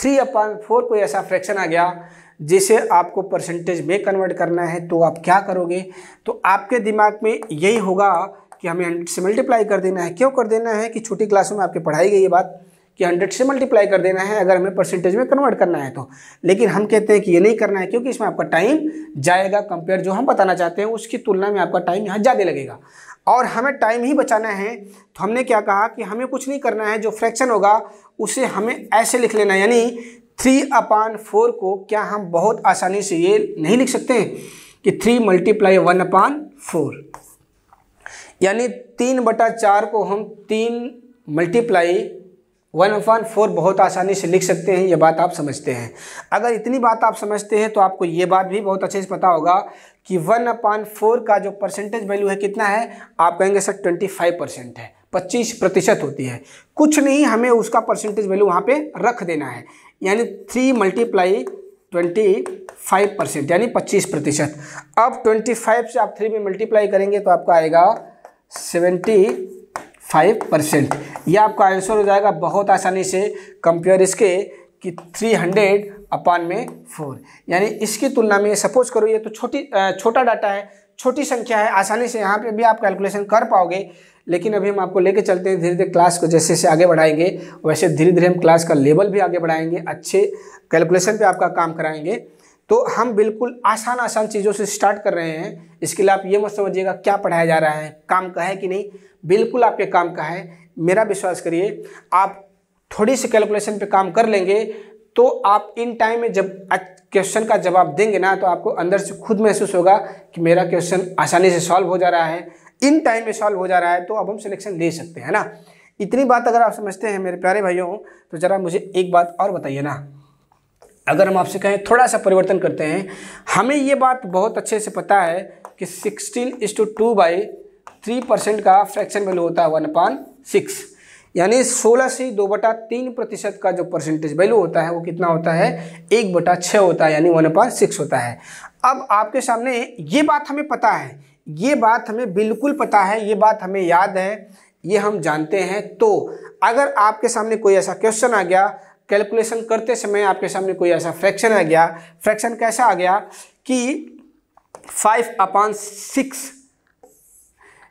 थ्री अपान फोर कोई ऐसा फ्रैक्शन आ गया जिसे आपको परसेंटेज में कन्वर्ट करना है तो आप क्या करोगे तो आपके दिमाग में यही होगा कि हमें हंड्रेड से मल्टीप्लाई कर देना है क्यों कर देना है कि छोटी क्लासों में आपके पढ़ाई गई ये बात कि हंड्रेड से मल्टीप्लाई कर देना है अगर हमें परसेंटेज में कन्वर्ट करना है तो लेकिन हम कहते हैं कि ये नहीं करना है क्योंकि इसमें आपका टाइम जाएगा कंपेयर जो हम बताना चाहते हैं उसकी तुलना में आपका टाइम यहाँ ज़्यादा लगेगा और हमें टाइम ही बचाना है तो हमने क्या कहा कि हमें कुछ नहीं करना है जो फ्रैक्शन होगा उसे हमें ऐसे लिख लेना यानी थ्री अपान फोर को क्या हम बहुत आसानी से ये नहीं लिख सकते कि three multiply one upon four यानी तीन बटा चार को हम तीन मल्टीप्लाई वन अपान फोर बहुत आसानी से लिख सकते हैं ये बात आप समझते हैं अगर इतनी बात आप समझते हैं तो आपको ये बात भी बहुत अच्छे से पता होगा कि वन अपान फोर का जो परसेंटेज वैल्यू है कितना है आप कहेंगे सर ट्वेंटी फाइव परसेंट है पच्चीस प्रतिशत होती है कुछ नहीं हमें उसका परसेंटेज वैल्यू वहाँ पर रख देना है यानी three multiply twenty five percent यानी पच्चीस प्रतिशत अब ट्वेंटी फाइव से आप थ्री में मल्टीप्लाई करेंगे तो आपका आएगा सेवेंटी फाइव परसेंट यह आपका आंसर हो जाएगा बहुत आसानी से कंपेयर इसके कि थ्री हंड्रेड अपान में फोर यानी इसकी तुलना में सपोज करो ये तो छोटी छोटा डाटा है छोटी संख्या है आसानी से यहाँ पे भी आप कैलकुलेशन कर पाओगे लेकिन अभी हम आपको लेके चलते हैं धीरे धीरे क्लास को जैसे जैसे आगे बढ़ाएंगे वैसे धीरे धीरे हम क्लास का लेवल भी आगे बढ़ाएंगे अच्छे कैलकुलेशन पे आपका काम कराएंगे तो हम बिल्कुल आसान आसान चीज़ों से स्टार्ट कर रहे हैं इसके लिए आप ये मत समझिएगा क्या पढ़ाया जा रहा है काम का है कि नहीं बिल्कुल आपके काम का है मेरा विश्वास करिए आप थोड़ी सी कैलकुलेशन पे काम कर लेंगे तो आप इन टाइम में जब क्वेश्चन का जवाब देंगे ना तो आपको अंदर से खुद महसूस होगा कि मेरा क्वेश्चन आसानी से सॉल्व हो जा रहा है इन टाइम में सॉल्व हो जा रहा है तो अब हम सिलेक्शन ले सकते हैं ना इतनी बात अगर आप समझते हैं मेरे प्यारे भाइयों तो ज़रा मुझे एक बात और बताइए ना अगर हम आपसे कहें थोड़ा सा परिवर्तन करते हैं हमें ये बात बहुत अच्छे से पता है कि sixteen is two two by three percent का फ्रैक्शन वैल्यू होता है वन अपान सिक्स यानी सोलह से दो बटा तीन प्रतिशत का जो परसेंटेज वैल्यू होता है वो कितना होता है एक बटा छः होता है यानी वन अपान सिक्स होता है अब आपके सामने ये बात हमें पता है ये बात हमें बिल्कुल पता है ये बात हमें याद है ये हम जानते हैं तो अगर आपके सामने कोई ऐसा क्वेश्चन आ गया कैलकुलेशन करते समय आपके सामने कोई ऐसा फ्रैक्शन आ गया फ्रैक्शन कैसा आ गया कि फाइव अपान सिक्स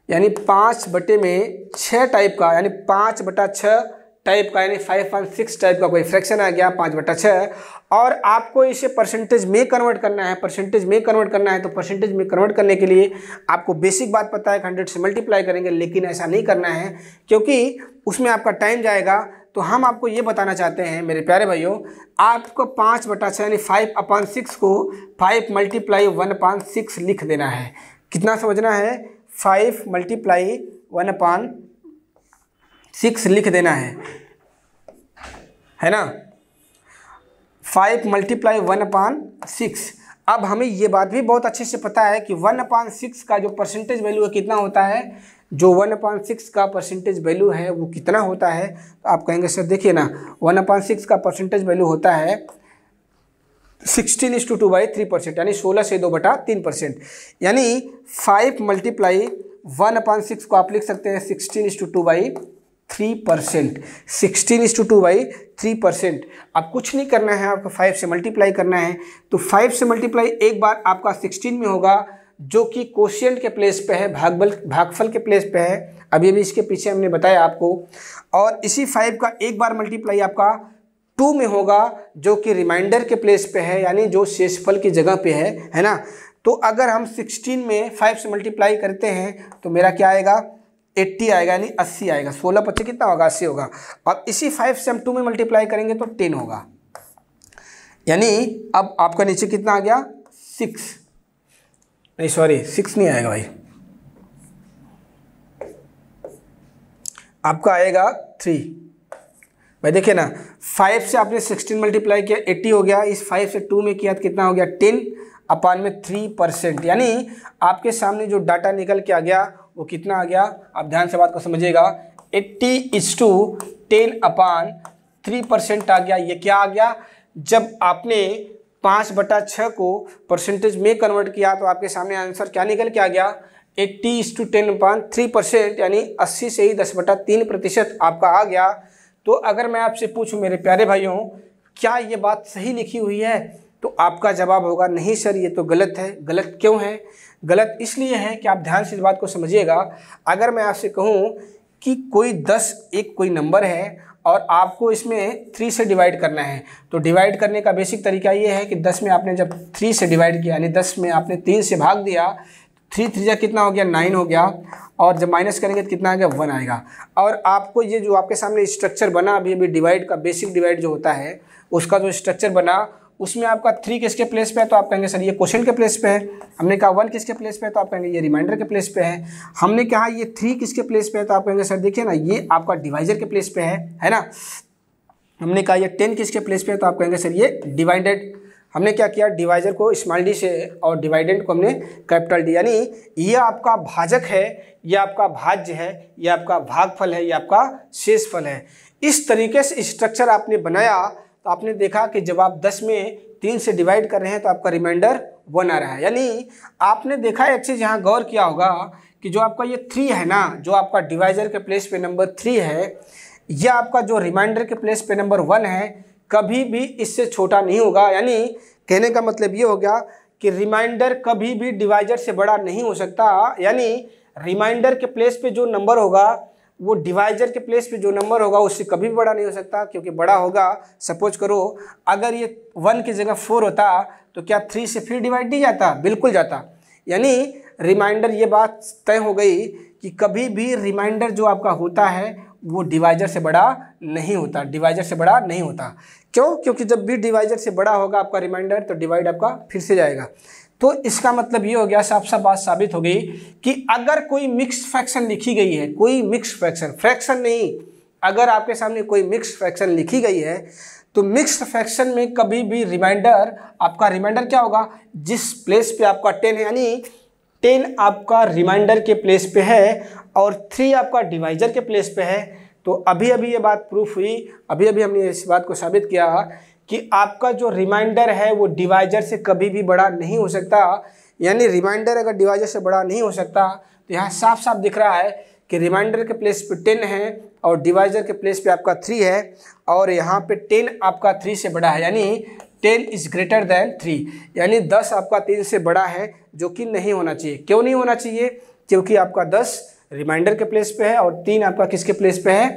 यानी पाँच बटे में छः टाइप का यानी पाँच बटा छः टाइप का यानी फाइव पॉइंट सिक्स टाइप का कोई फ्रैक्शन आ गया पाँच बटा छः और आपको इसे परसेंटेज में कन्वर्ट करना है परसेंटेज में कन्वर्ट करना है तो परसेंटेज में कन्वर्ट करने के लिए आपको बेसिक बात पता है हंड्रेड से मल्टीप्लाई करेंगे लेकिन ऐसा नहीं करना है क्योंकि उसमें आपका टाइम जाएगा तो हम आपको ये बताना चाहते हैं मेरे प्यारे भाइयों आपको पाँच बटा छः यानी फाइव अपान सिक्स को five multiply one upon six लिख देना है कितना समझना है five multiply one upon six लिख देना है है ना five multiply one upon six अब हमें ये बात भी बहुत अच्छे से पता है कि वन अपान सिक्स का जो परसेंटेज वैल्यू है कितना होता है जो वन अपॉइंट सिक्स का परसेंटेज वैल्यू है वो कितना होता है तो आप कहेंगे सर देखिए ना वन अपॉइंट सिक्स का परसेंटेज वैल्यू होता है sixteen is two two by three percent यानी सोलह से दो बटा तीन परसेंट यानी five multiply one upon six को आप लिख सकते हैं sixteen is two two by three percent sixteen is two two by three percent अब कुछ नहीं करना है आपको फाइव से मल्टीप्लाई करना है तो फाइव से मल्टीप्लाई एक बार आपका सिक्सटीन में होगा जो कि कोशियंट के प्लेस पे है भागबल भागफल के प्लेस पे है अभी अभी इसके पीछे हमने बताया आपको और इसी फाइव का एक बार मल्टीप्लाई आपका टू में होगा जो कि रिमाइंडर के प्लेस पे है यानी जो शेषफल की जगह पे है है ना तो अगर हम सिक्सटीन में फाइव से मल्टीप्लाई करते हैं तो मेरा क्या आएगा एट्टी आएगा यानी अस्सी आएगा सोलह पच्चीस कितना होगा अस्सी होगा और इसी फाइव से हम टू में मल्टीप्लाई करेंगे तो टेन होगा यानी अब आपका नीचे कितना आ गया सिक्स नहीं सॉरी सिक्स नहीं आएगा भाई आपका आएगा थ्री भाई देखिए ना फाइव से आपने सिक्सटीन मल्टीप्लाई किया एट्टी हो गया इस फाइव से टू में किया तो कितना हो गया टेन अपान में थ्री परसेंट यानी आपके सामने जो डाटा निकल के आ गया वो कितना आ गया आप ध्यान से बात को समझिएगा eighty is two ten upon three percent आ गया ये क्या आ गया जब आपने पाँच बटा छः को परसेंटेज में कन्वर्ट किया तो आपके सामने आंसर क्या निकल के आ गया eighty is two ten point three percent यानी अस्सी से ही दस बटा तीन प्रतिशत आपका आ गया तो अगर मैं आपसे पूछूं मेरे प्यारे भाइयों क्या ये बात सही लिखी हुई है तो आपका जवाब होगा नहीं सर ये तो गलत है गलत क्यों है गलत इसलिए है कि आप ध्यान से इस बात को समझिएगा अगर मैं आपसे कहूँ कि कोई दस एक कोई नंबर है और आपको इसमें थ्री से डिवाइड करना है तो डिवाइड करने का बेसिक तरीका ये है कि दस में आपने जब थ्री से डिवाइड किया यानी दस में आपने तीन से भाग दिया थ्री थ्री जा कितना हो गया नाइन हो गया और जब माइनस करेंगे तो कितना आ गया वन आएगा और आपको ये जो आपके सामने स्ट्रक्चर बना अभी अभी डिवाइड का बेसिक डिवाइड जो होता है उसका जो स्ट्रक्चर बना उसमें आपका थ्री किसके प्लेस पे है तो आप कहेंगे सर ये क्वेश्चन के प्लेस पे है हमने कहा वन किसके प्लेस पे है तो आप कहेंगे ये रिमाइंडर के प्लेस पे है हमने कहा ये थ्री किसके प्लेस पे है तो आप कहेंगे सर देखिए ना ये आपका डिवाइजर के प्लेस पे है है ना हमने कहा ये टेन किसके प्लेस पे है तो आप कहेंगे सर ये डिवाइडेड हमने क्या किया डिवाइजर को स्मॉल डी से और डिवाइडेंट को हमने कैपिटल डी यानी ये आपका भाजक है ये आपका भाज्य है ये आपका भागफल है ये आपका शेषफल है इस तरीके से स्ट्रक्चर आपने बनाया तो आपने देखा कि जब आप दस में तीन से डिवाइड कर रहे हैं तो आपका रिमाइंडर वन आ रहा है यानी आपने देखा एक चीज़ यहाँ गौर किया होगा कि जो आपका ये थ्री है ना जो आपका डिवाइजर के प्लेस पे नंबर थ्री है या आपका जो रिमाइंडर के प्लेस पे नंबर वन है कभी भी इससे छोटा नहीं होगा यानी कहने का मतलब ये हो गया कि रिमाइंडर कभी भी डिवाइजर से बड़ा नहीं हो सकता यानी रिमाइंडर के प्लेस पे जो नंबर होगा वो डिवाइजर के प्लेस पे जो नंबर होगा उससे कभी भी बड़ा नहीं हो सकता क्योंकि बड़ा होगा सपोज करो अगर ये वन की जगह फोर होता तो क्या थ्री से फिर डिवाइड नहीं जाता बिल्कुल जाता यानी रिमाइंडर ये बात तय हो गई कि कभी भी रिमाइंडर जो आपका होता है वो डिवाइजर से बड़ा नहीं होता डिवाइजर से बड़ा नहीं होता क्यों क्योंकि जब भी डिवाइजर से बड़ा होगा आपका रिमाइंडर तो डिवाइड आपका फिर से जाएगा तो इसका मतलब ये हो गया साफ साफ बात साबित हो गई कि अगर कोई मिक्स फ्रैक्शन लिखी गई है कोई मिक्स फ्रैक्शन फ्रैक्शन नहीं अगर आपके सामने कोई मिक्स फ्रैक्शन लिखी गई है तो मिक्स फ्रैक्शन में कभी भी रिमाइंडर आपका रिमाइंडर क्या होगा जिस प्लेस पे आपका टेन है यानी टेन आपका रिमाइंडर के प्लेस पे है और थ्री आपका डिवाइजर के प्लेस पे है तो अभी अभी ये बात प्रूफ हुई अभी अभी हमने इस बात को साबित किया कि आपका जो रिमाइंडर है वो डिवाइजर से कभी भी बड़ा नहीं हो सकता यानी रिमाइंडर अगर डिवाइजर से बड़ा नहीं हो सकता तो यहाँ साफ साफ दिख रहा है कि रिमाइंडर के प्लेस पे टेन है और डिवाइजर के प्लेस पे आपका थ्री है और यहाँ पे टेन आपका थ्री से बड़ा है यानी ten is greater than three यानी दस आपका तीन से बड़ा है जो कि नहीं होना चाहिए क्यों नहीं होना चाहिए क्योंकि आपका दस रिमाइंडर के प्लेस पे है और तीन आपका किसके प्लेस पे है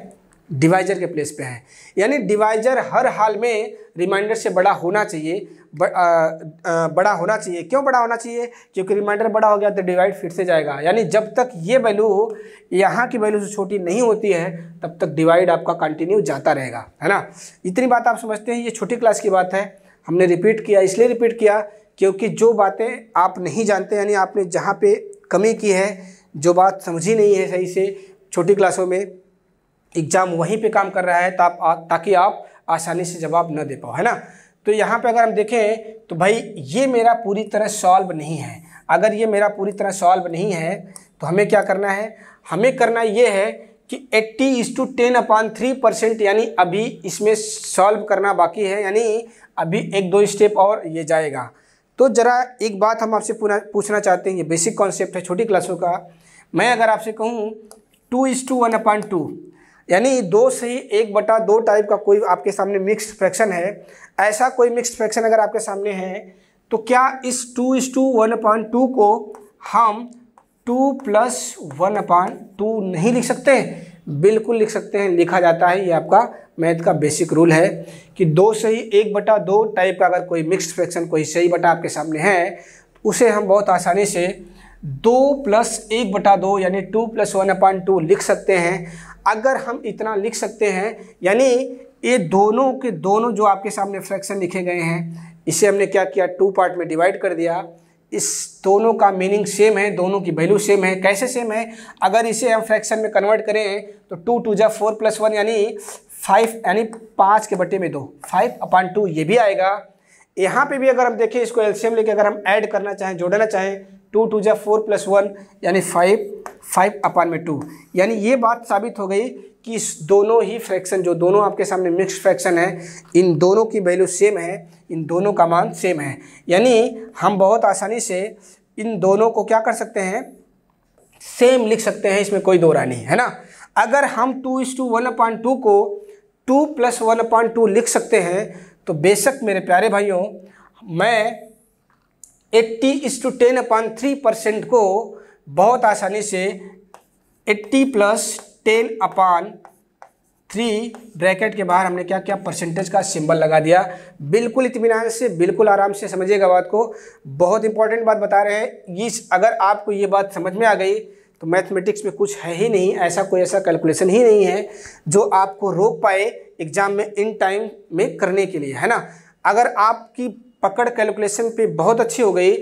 डिवाइजर के प्लेस पे है यानी डिवाइजर हर हाल में रिमाइंडर से बड़ा होना चाहिए ब, आ, आ, बड़ा होना चाहिए क्यों बड़ा होना चाहिए क्योंकि रिमाइंडर बड़ा हो गया तो डिवाइड फिर से जाएगा यानी जब तक ये वैल्यू यहाँ की वैल्यू से छोटी नहीं होती है तब तक डिवाइड आपका कंटिन्यू जाता रहेगा है ना इतनी बात आप समझते हैं ये छोटी क्लास की बात है हमने रिपीट किया इसलिए रिपीट किया क्योंकि जो बातें आप नहीं जानते यानी आपने जहाँ पर कमी की है जो बात समझी नहीं है सही से छोटी क्लासों में एग्ज़ाम वहीं पे काम कर रहा है तो आप ताकि आप आसानी से जवाब न दे पाओ है ना तो यहाँ पे अगर हम देखें तो भाई ये मेरा पूरी तरह सॉल्व नहीं है अगर ये मेरा पूरी तरह सॉल्व नहीं है तो हमें क्या करना है हमें करना ये है कि eighty is two ten upon three percent यानी अभी इसमें सॉल्व करना बाकी है यानी अभी एक दो स्टेप और ये जाएगा तो ज़रा एक बात हम आपसे पूछना चाहते हैं ये बेसिक कॉन्सेप्ट है छोटी क्लासों का मैं अगर आपसे कहूँ two is to one upon two यानी दो से ही एक बटा दो टाइप का कोई आपके सामने मिक्स फ्रैक्शन है ऐसा कोई मिक्स फ्रैक्शन अगर आपके सामने है तो क्या इस to is to one upon two को हम two plus one upon two नहीं लिख सकते बिल्कुल लिख सकते हैं लिखा जाता है ये आपका मैथ का बेसिक रूल है कि दो से ही एक बटा दो टाइप का अगर कोई मिक्स फ्रैक्शन कोई सही बटा आपके सामने है उसे हम बहुत आसानी से दो प्लस एक बटा दो यानी two plus one upon two लिख सकते हैं अगर हम इतना लिख सकते हैं यानी ये दोनों के दोनों जो आपके सामने फ्रैक्शन लिखे गए हैं इसे हमने क्या किया टू पार्ट में डिवाइड कर दिया इस दोनों का मीनिंग सेम है दोनों की वैल्यू सेम है कैसे सेम है अगर इसे हम फ्रैक्शन में कन्वर्ट करें तो टू टू जा फोर प्लस वन यानी फाइव यानी पाँच के बटे में दो फाइव अपान टू ये भी आएगा यहाँ पे भी अगर हम देखें इसको एल्शियम लेके अगर हम ऐड करना चाहें जोड़ना चाहें टू टू जै फोर प्लस वन यानी फाइव फाइव अपान में टू यानी ये बात साबित हो गई कि दोनों ही फ्रैक्शन जो दोनों आपके सामने मिक्स फ्रैक्शन है इन दोनों की वैल्यू सेम है इन दोनों का मान सेम है यानी हम बहुत आसानी से इन दोनों को क्या कर सकते हैं सेम लिख सकते हैं इसमें कोई दो राय नहीं है ना अगर हम two is to one upon two को two plus one upon two लिख सकते हैं तो बेशक मेरे प्यारे भाइयों मैं eighty is two ten upon three percent को बहुत आसानी से eighty plus ten upon three bracket के बाहर हमने क्या क्या परसेंटेज का सिंबल लगा दिया बिल्कुल इतमान से बिल्कुल आराम से समझिएगा बात को बहुत इंपॉर्टेंट बात बता रहे हैं ये अगर आपको ये बात समझ में आ गई तो मैथमेटिक्स में कुछ है ही नहीं ऐसा कोई ऐसा कैलकुलेशन ही नहीं है जो आपको रोक पाए एग्ज़ाम में इन टाइम में करने के लिए है ना अगर आपकी पकड़ कैलकुलेशन पे बहुत अच्छी हो गई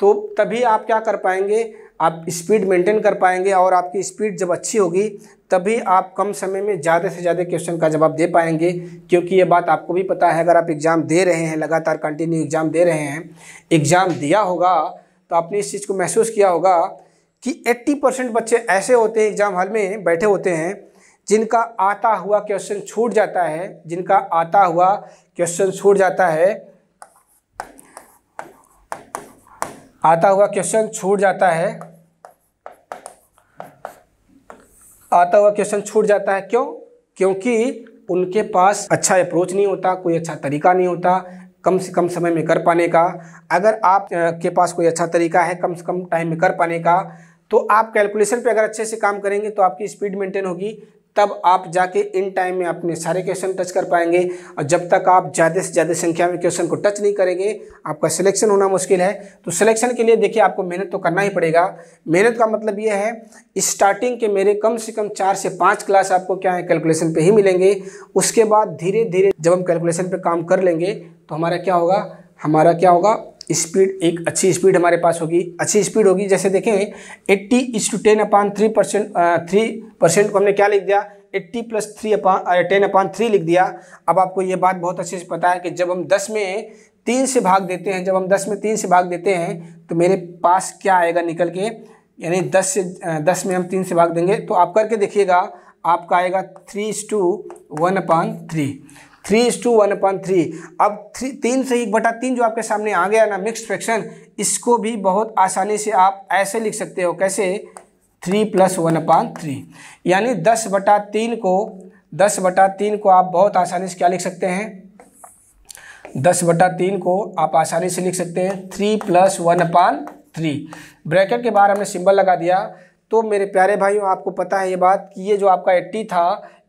तो तभी आप क्या कर पाएंगे आप स्पीड मेंटेन कर पाएंगे और आपकी स्पीड जब अच्छी होगी तभी आप कम समय में ज़्यादा से ज़्यादा क्वेश्चन का जवाब दे पाएंगे क्योंकि ये बात आपको भी पता है अगर आप एग्ज़ाम दे रहे हैं लगातार कंटिन्यू एग्ज़ाम दे रहे हैं एग्ज़ाम दिया होगा तो आपने इस चीज़ को महसूस किया होगा कि 80 परसेंट बच्चे ऐसे होते हैं एग्ज़ाम हॉल में बैठे होते हैं जिनका आता हुआ क्वेश्चन छूट जाता है जिनका आता हुआ क्वेश्चन छूट जाता है आता हुआ क्वेश्चन छूट जाता है आता हुआ क्वेश्चन छूट जाता है क्यों क्योंकि उनके पास अच्छा अप्रोच नहीं होता कोई अच्छा तरीका नहीं होता कम से कम समय में कर पाने का अगर आप के पास कोई अच्छा तरीका है कम से कम टाइम में कर पाने का तो आप कैलकुलेशन पे अगर अच्छे से काम करेंगे तो आपकी स्पीड मेंटेन होगी तब आप जाके इन टाइम में अपने सारे क्वेश्चन टच कर पाएंगे और जब तक आप ज़्यादा से ज़्यादा संख्या में क्वेश्चन को टच नहीं करेंगे आपका सिलेक्शन होना मुश्किल है तो सिलेक्शन के लिए देखिए आपको मेहनत तो करना ही पड़ेगा मेहनत का मतलब ये है स्टार्टिंग के मेरे कम से कम चार से पाँच क्लास आपको क्या है कैलकुलेशन पर ही मिलेंगे उसके बाद धीरे धीरे जब हम कैलकुलेशन पर काम कर लेंगे तो हमारा क्या होगा हमारा क्या होगा स्पीड एक अच्छी स्पीड हमारे पास होगी अच्छी स्पीड होगी जैसे देखें eighty is two ten upon three percent three percent को हमने क्या लिख दिया eighty plus three upon ten upon three लिख दिया अब आपको ये बात बहुत अच्छे से पता है कि जब हम दस में तीन से भाग देते हैं जब हम दस में तीन से भाग देते हैं तो मेरे पास क्या आएगा निकल के यानी दस से दस में हम तीन से भाग देंगे तो आप करके देखिएगा आपका आएगा three is to one upon three three is to one upon three अब थ्री तीन से एक बटा तीन जो आपके सामने आ गया ना मिक्स फ्रैक्शन इसको भी बहुत आसानी से आप ऐसे लिख सकते हो कैसे three plus one upon three यानी दस बटा तीन को दस बटा तीन को आप बहुत आसानी से क्या लिख सकते हैं दस बटा तीन को आप आसानी से लिख सकते हैं three plus one upon three bracket के बाहर हमने सिंबल लगा दिया तो मेरे प्यारे भाइयों आपको पता है ये बात कि ये जो आपका एट्टी था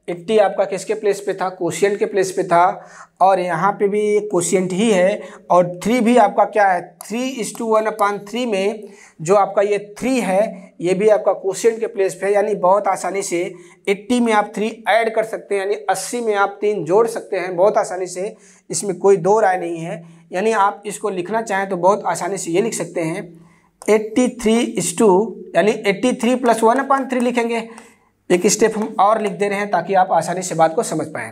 एट्टी आपका किसके प्लेस पे था कोशियंट के प्लेस पे था और यहाँ पे भी कोशियंट ही है और थ्री भी आपका क्या है थ्री इस टू वन अपान थ्री में जो आपका ये थ्री है ये भी आपका कोशियंट के प्लेस पे है यानी बहुत आसानी से एट्टी में आप थ्री ऐड कर सकते हैं यानी अस्सी में आप तीन जोड़ सकते हैं बहुत आसानी से इसमें कोई दो राय नहीं है यानी आप इसको लिखना चाहें तो बहुत आसानी से ये लिख सकते हैं एट्टी थ्री इज टू यानी eighty three plus one upon three लिखेंगे एक स्टेप हम और लिख दे रहे हैं ताकि आप आसानी से बात को समझ पाएँ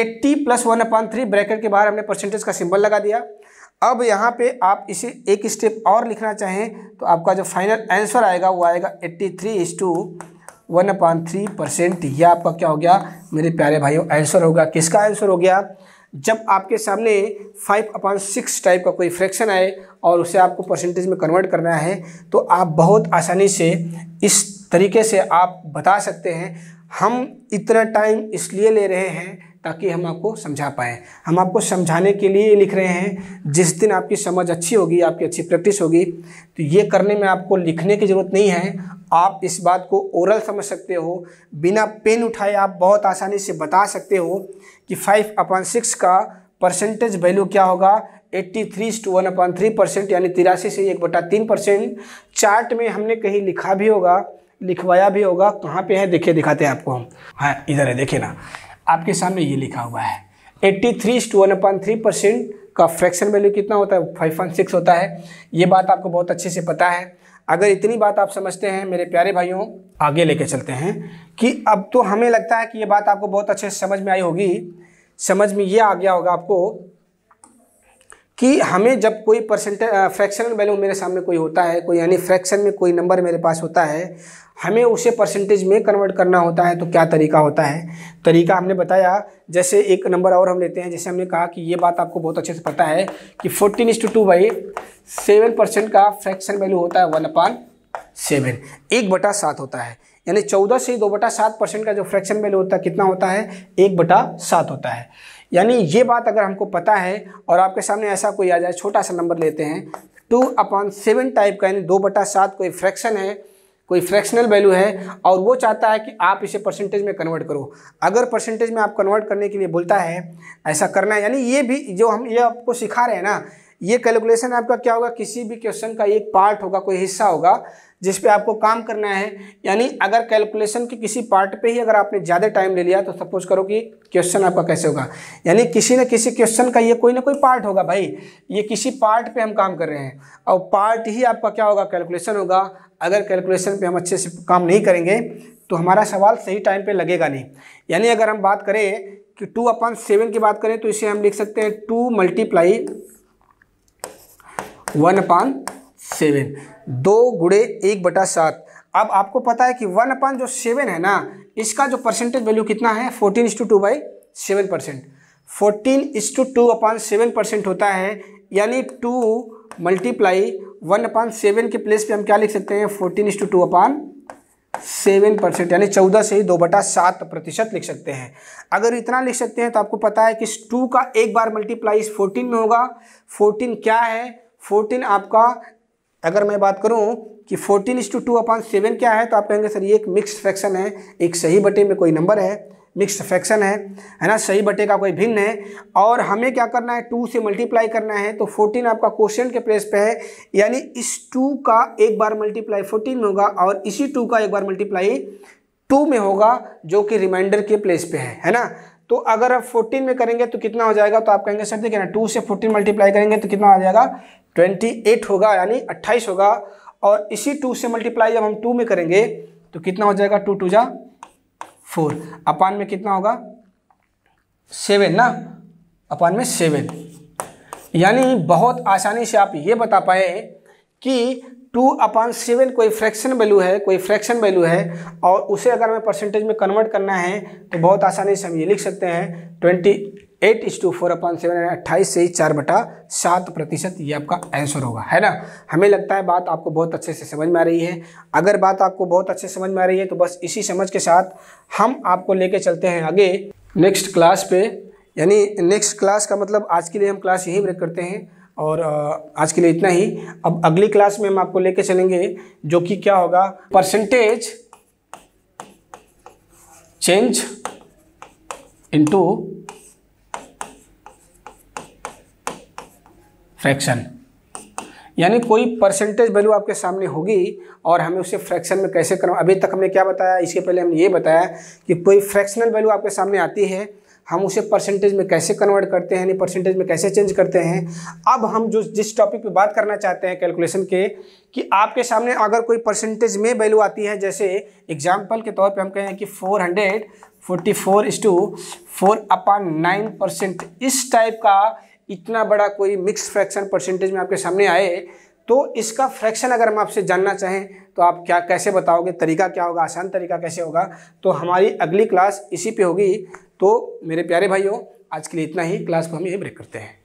eighty plus one upon three bracket के बाहर हमने परसेंटेज का सिंबल लगा दिया अब यहाँ पे आप इसे एक स्टेप और लिखना चाहें तो आपका जो फाइनल आंसर आएगा वो आएगा eighty three is to one upon three percent यह आपका क्या हो गया मेरे प्यारे भाइयों आंसर होगा किसका आंसर हो गया जब आपके सामने फाइव अपॉन सिक्स टाइप का कोई फ्रैक्शन आए और उसे आपको परसेंटेज में कन्वर्ट करना है तो आप बहुत आसानी से इस तरीके से आप बता सकते हैं हम इतना टाइम इसलिए ले रहे हैं ताकि हम आपको समझा पाएँ हम आपको समझाने के लिए लिख रहे हैं जिस दिन आपकी समझ अच्छी होगी आपकी अच्छी प्रैक्टिस होगी तो ये करने में आपको लिखने की ज़रूरत नहीं है आप इस बात को ओरल समझ सकते हो बिना पेन उठाए आप बहुत आसानी से बता सकते हो कि फाइव अपॉन सिक्स का परसेंटेज वैल्यू क्या होगा eighty three two one upon three percent यानी तिरासी से एक बटा तीन परसेंट चार्ट में हमने कहीं लिखा भी होगा लिखवाया भी होगा कहाँ पे है देखिए दिखाते हैं आपको हम हाँ इधर है देखिए ना आपके सामने ये लिखा हुआ है eighty three two one point three percent का फ्रैक्शन वैल्यू कितना होता है फाइव पॉइंट सिक्स होता है ये बात आपको बहुत अच्छे से पता है अगर इतनी बात आप समझते हैं मेरे प्यारे भाइयों आगे लेके चलते हैं कि अब तो हमें लगता है कि ये बात आपको बहुत अच्छे से समझ में आई होगी समझ में ये आ गया होगा आपको कि हमें जब कोई परसेंटेज फ्रैक्शनल वैल्यू मेरे सामने कोई होता है कोई यानी फ्रैक्शन में कोई नंबर मेरे पास होता है हमें उसे परसेंटेज में कन्वर्ट करना होता है तो क्या तरीका होता है तरीका हमने बताया जैसे एक नंबर और हम लेते हैं जैसे हमने कहा कि ये बात आपको बहुत अच्छे से पता है कि fourteen is two two by seven percent का फ्रैक्शन वैल्यू होता है वन अपान सेवन एक बटा सात होता है यानी चौदह से दो बटा सात परसेंट का जो फ्रैक्शन वैल्यू होता है कितना होता है एक बटा सात होता है यानी ये बात अगर हमको पता है और आपके सामने ऐसा कोई आ जाए छोटा सा नंबर लेते हैं टू अपॉन सेवन टाइप का यानी दो बटा सात कोई फ्रैक्शन है कोई फ्रैक्शनल वैल्यू है और वो चाहता है कि आप इसे परसेंटेज में कन्वर्ट करो अगर परसेंटेज में आप कन्वर्ट करने के लिए बोलता है ऐसा करना है यानी ये भी जो हम ये आपको सिखा रहे हैं ना ये कैलकुलेशन आपका क्या होगा किसी भी क्वेश्चन का एक पार्ट होगा कोई हिस्सा होगा जिस पे आपको काम करना है यानी अगर कैलकुलेशन के किसी पार्ट पे ही अगर आपने ज़्यादा टाइम ले लिया तो सपोज करो कि क्वेश्चन आपका कैसे होगा यानी किसी न किसी क्वेश्चन का ये कोई ना कोई पार्ट होगा भाई ये किसी पार्ट पे हम काम कर रहे हैं और पार्ट ही आपका क्या होगा कैलकुलेशन होगा अगर कैलकुलेशन पर हम अच्छे से काम नहीं करेंगे तो हमारा सवाल सही टाइम पर लगेगा नहीं यानी अगर हम बात करें कि टू अपन सेवन की बात करें तो इसे हम लिख सकते हैं two multiply one upon seven दो गुड़े एक बटा सात अब आपको पता है कि वन अपन जो सेवन है ना इसका जो परसेंटेज वैल्यू कितना है fourteen is to two by seven percent fourteen is to two upon seven percent होता है यानी two multiply one upon seven के प्लेस पे हम क्या लिख सकते हैं fourteen is to two upon seven percent यानी चौदह से ही दो बटा सात प्रतिशत लिख सकते हैं अगर इतना लिख सकते हैं तो आपको पता है कि इस टू का एक बार मल्टीप्लाई इस फोर्टीन में होगा फोर्टीन क्या है फोर्टीन आपका अगर मैं बात करूं कि fourteen is to to upon seven क्या है तो आप कहेंगे सर ये एक मिक्स फ्रैक्शन है एक सही बटे में कोई नंबर है मिक्स फ्रैक्शन है है ना सही बटे का कोई भिन्न है और हमें क्या करना है टू से मल्टीप्लाई करना है तो फोर्टीन आपका क्वेश्चन के प्लेस पे है यानी इस टू का एक बार मल्टीप्लाई फोर्टीन में होगा और इसी टू का एक बार मल्टीप्लाई टू में होगा जो कि रिमाइंडर के प्लेस पे है है ना तो अगर आप 14 में करेंगे तो कितना हो जाएगा तो आप कहेंगे सर देखिए ना 2 से 14 मल्टीप्लाई करेंगे तो कितना आ जाएगा ट्वेंटी एट होगा यानी अट्ठाईस होगा और इसी टू से मल्टीप्लाई जब हम टू में करेंगे तो कितना हो जाएगा टू टू जा फोर अपान में कितना होगा सेवन ना अपान में सेवन यानी बहुत आसानी से आप ये बता पाए कि टू अपॉन सेवन कोई फ्रैक्शन वैल्यू है कोई फ्रैक्शन वैल्यू है और उसे अगर हमें परसेंटेज में कन्वर्ट करना है तो बहुत आसानी से हम ये लिख सकते हैं twenty eight is two four upon seven यानी अट्ठाईस से ही चार बटा सात प्रतिशत ये आपका आंसर होगा है ना हमें लगता है बात आपको बहुत अच्छे से समझ में आ रही है अगर बात आपको बहुत अच्छे समझ में आ रही है तो बस इसी समझ के साथ हम आपको लेके चलते हैं आगे नेक्स्ट क्लास पे यानी नेक्स्ट क्लास का मतलब आज के लिए हम क्लास यही ब्रेक करते हैं और आज के लिए इतना ही अब अगली क्लास में हम आपको लेके चलेंगे जो कि क्या होगा परसेंटेज चेंज इनटू फ्रैक्शन यानी कोई परसेंटेज वैल्यू आपके सामने होगी और हमें उसे फ्रैक्शन में कैसे करना अभी तक हमने क्या बताया इसके पहले हमने ये बताया कि कोई फ्रैक्शनल वैल्यू आपके सामने आती है हम उसे परसेंटेज में कैसे कन्वर्ट करते हैं यानी परसेंटेज में कैसे चेंज करते हैं अब हम जो जिस टॉपिक पे बात करना चाहते हैं कैलकुलेशन के कि आपके सामने अगर कोई परसेंटेज में वैल्यू आती है जैसे एग्जाम्पल के तौर पर हम कहें कि four hundred forty four is two four upon nine percent इस टाइप का इतना बड़ा कोई मिक्स फ्रैक्शन परसेंटेज में आपके सामने आए तो इसका फ्रैक्शन अगर हम आपसे जानना चाहें तो आप क्या कैसे बताओगे तरीका क्या होगा आसान तरीका कैसे होगा तो हमारी अगली क्लास इसी पे होगी तो मेरे प्यारे भाइयों आज के लिए इतना ही क्लास को हम यही ब्रेक करते हैं